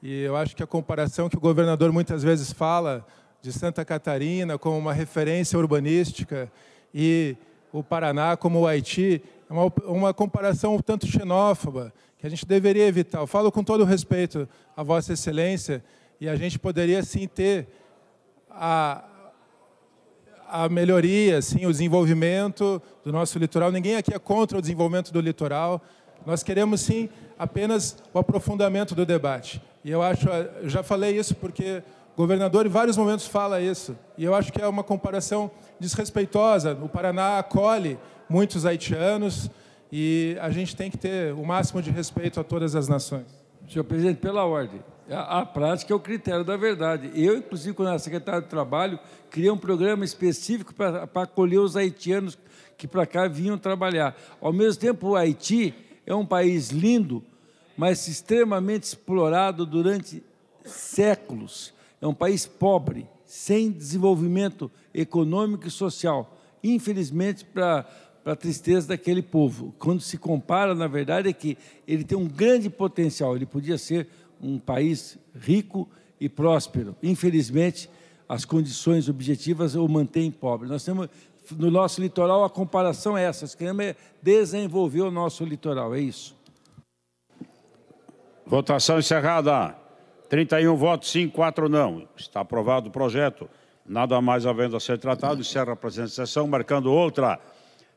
E eu acho que a comparação que o governador muitas vezes fala de Santa Catarina como uma referência urbanística e o Paraná como o Haiti é uma, uma comparação um tanto xenófoba, que a gente deveria evitar. Eu falo com todo respeito a Vossa Excelência, e a gente poderia sim ter a, a melhoria, sim, o desenvolvimento do nosso litoral. Ninguém aqui é contra o desenvolvimento do litoral. Nós queremos sim apenas o aprofundamento do debate. E eu acho, eu já falei isso porque o governador, em vários momentos, fala isso. E eu acho que é uma comparação desrespeitosa. O Paraná acolhe muitos haitianos e a gente tem que ter o máximo de respeito a todas as nações. Senhor presidente, pela ordem. A, a, prática é o critério da verdade. Eu, inclusive, quando era secretário de Trabalho, criei um programa específico para acolher os haitianos que para cá vinham trabalhar. Ao mesmo tempo, o Haiti é um país lindo, mas extremamente explorado durante séculos. É um país pobre, sem desenvolvimento econômico e social, infelizmente, para a tristeza daquele povo. Quando se compara, na verdade, é que ele tem um grande potencial, ele podia ser um país rico e próspero. Infelizmente, as condições objetivas o mantêm pobre. Nós temos no nosso litoral a comparação é essa. Nós queremos é desenvolver o nosso litoral, é isso. Votação encerrada. 31 votos sim, 4 não. Está aprovado o projeto. Nada mais havendo a ser tratado, encerra a presente sessão, marcando outra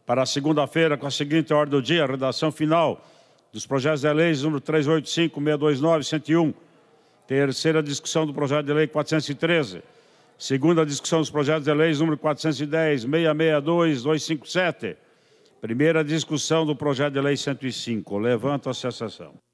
para segunda-feira com a seguinte ordem do dia, redação final dos projetos de leis número 385, 629, 101. Terceira discussão do projeto de lei 413. Segunda discussão dos projetos de leis número 410, 662, 257. Primeira discussão do projeto de lei 105. Levanta-se a sessão.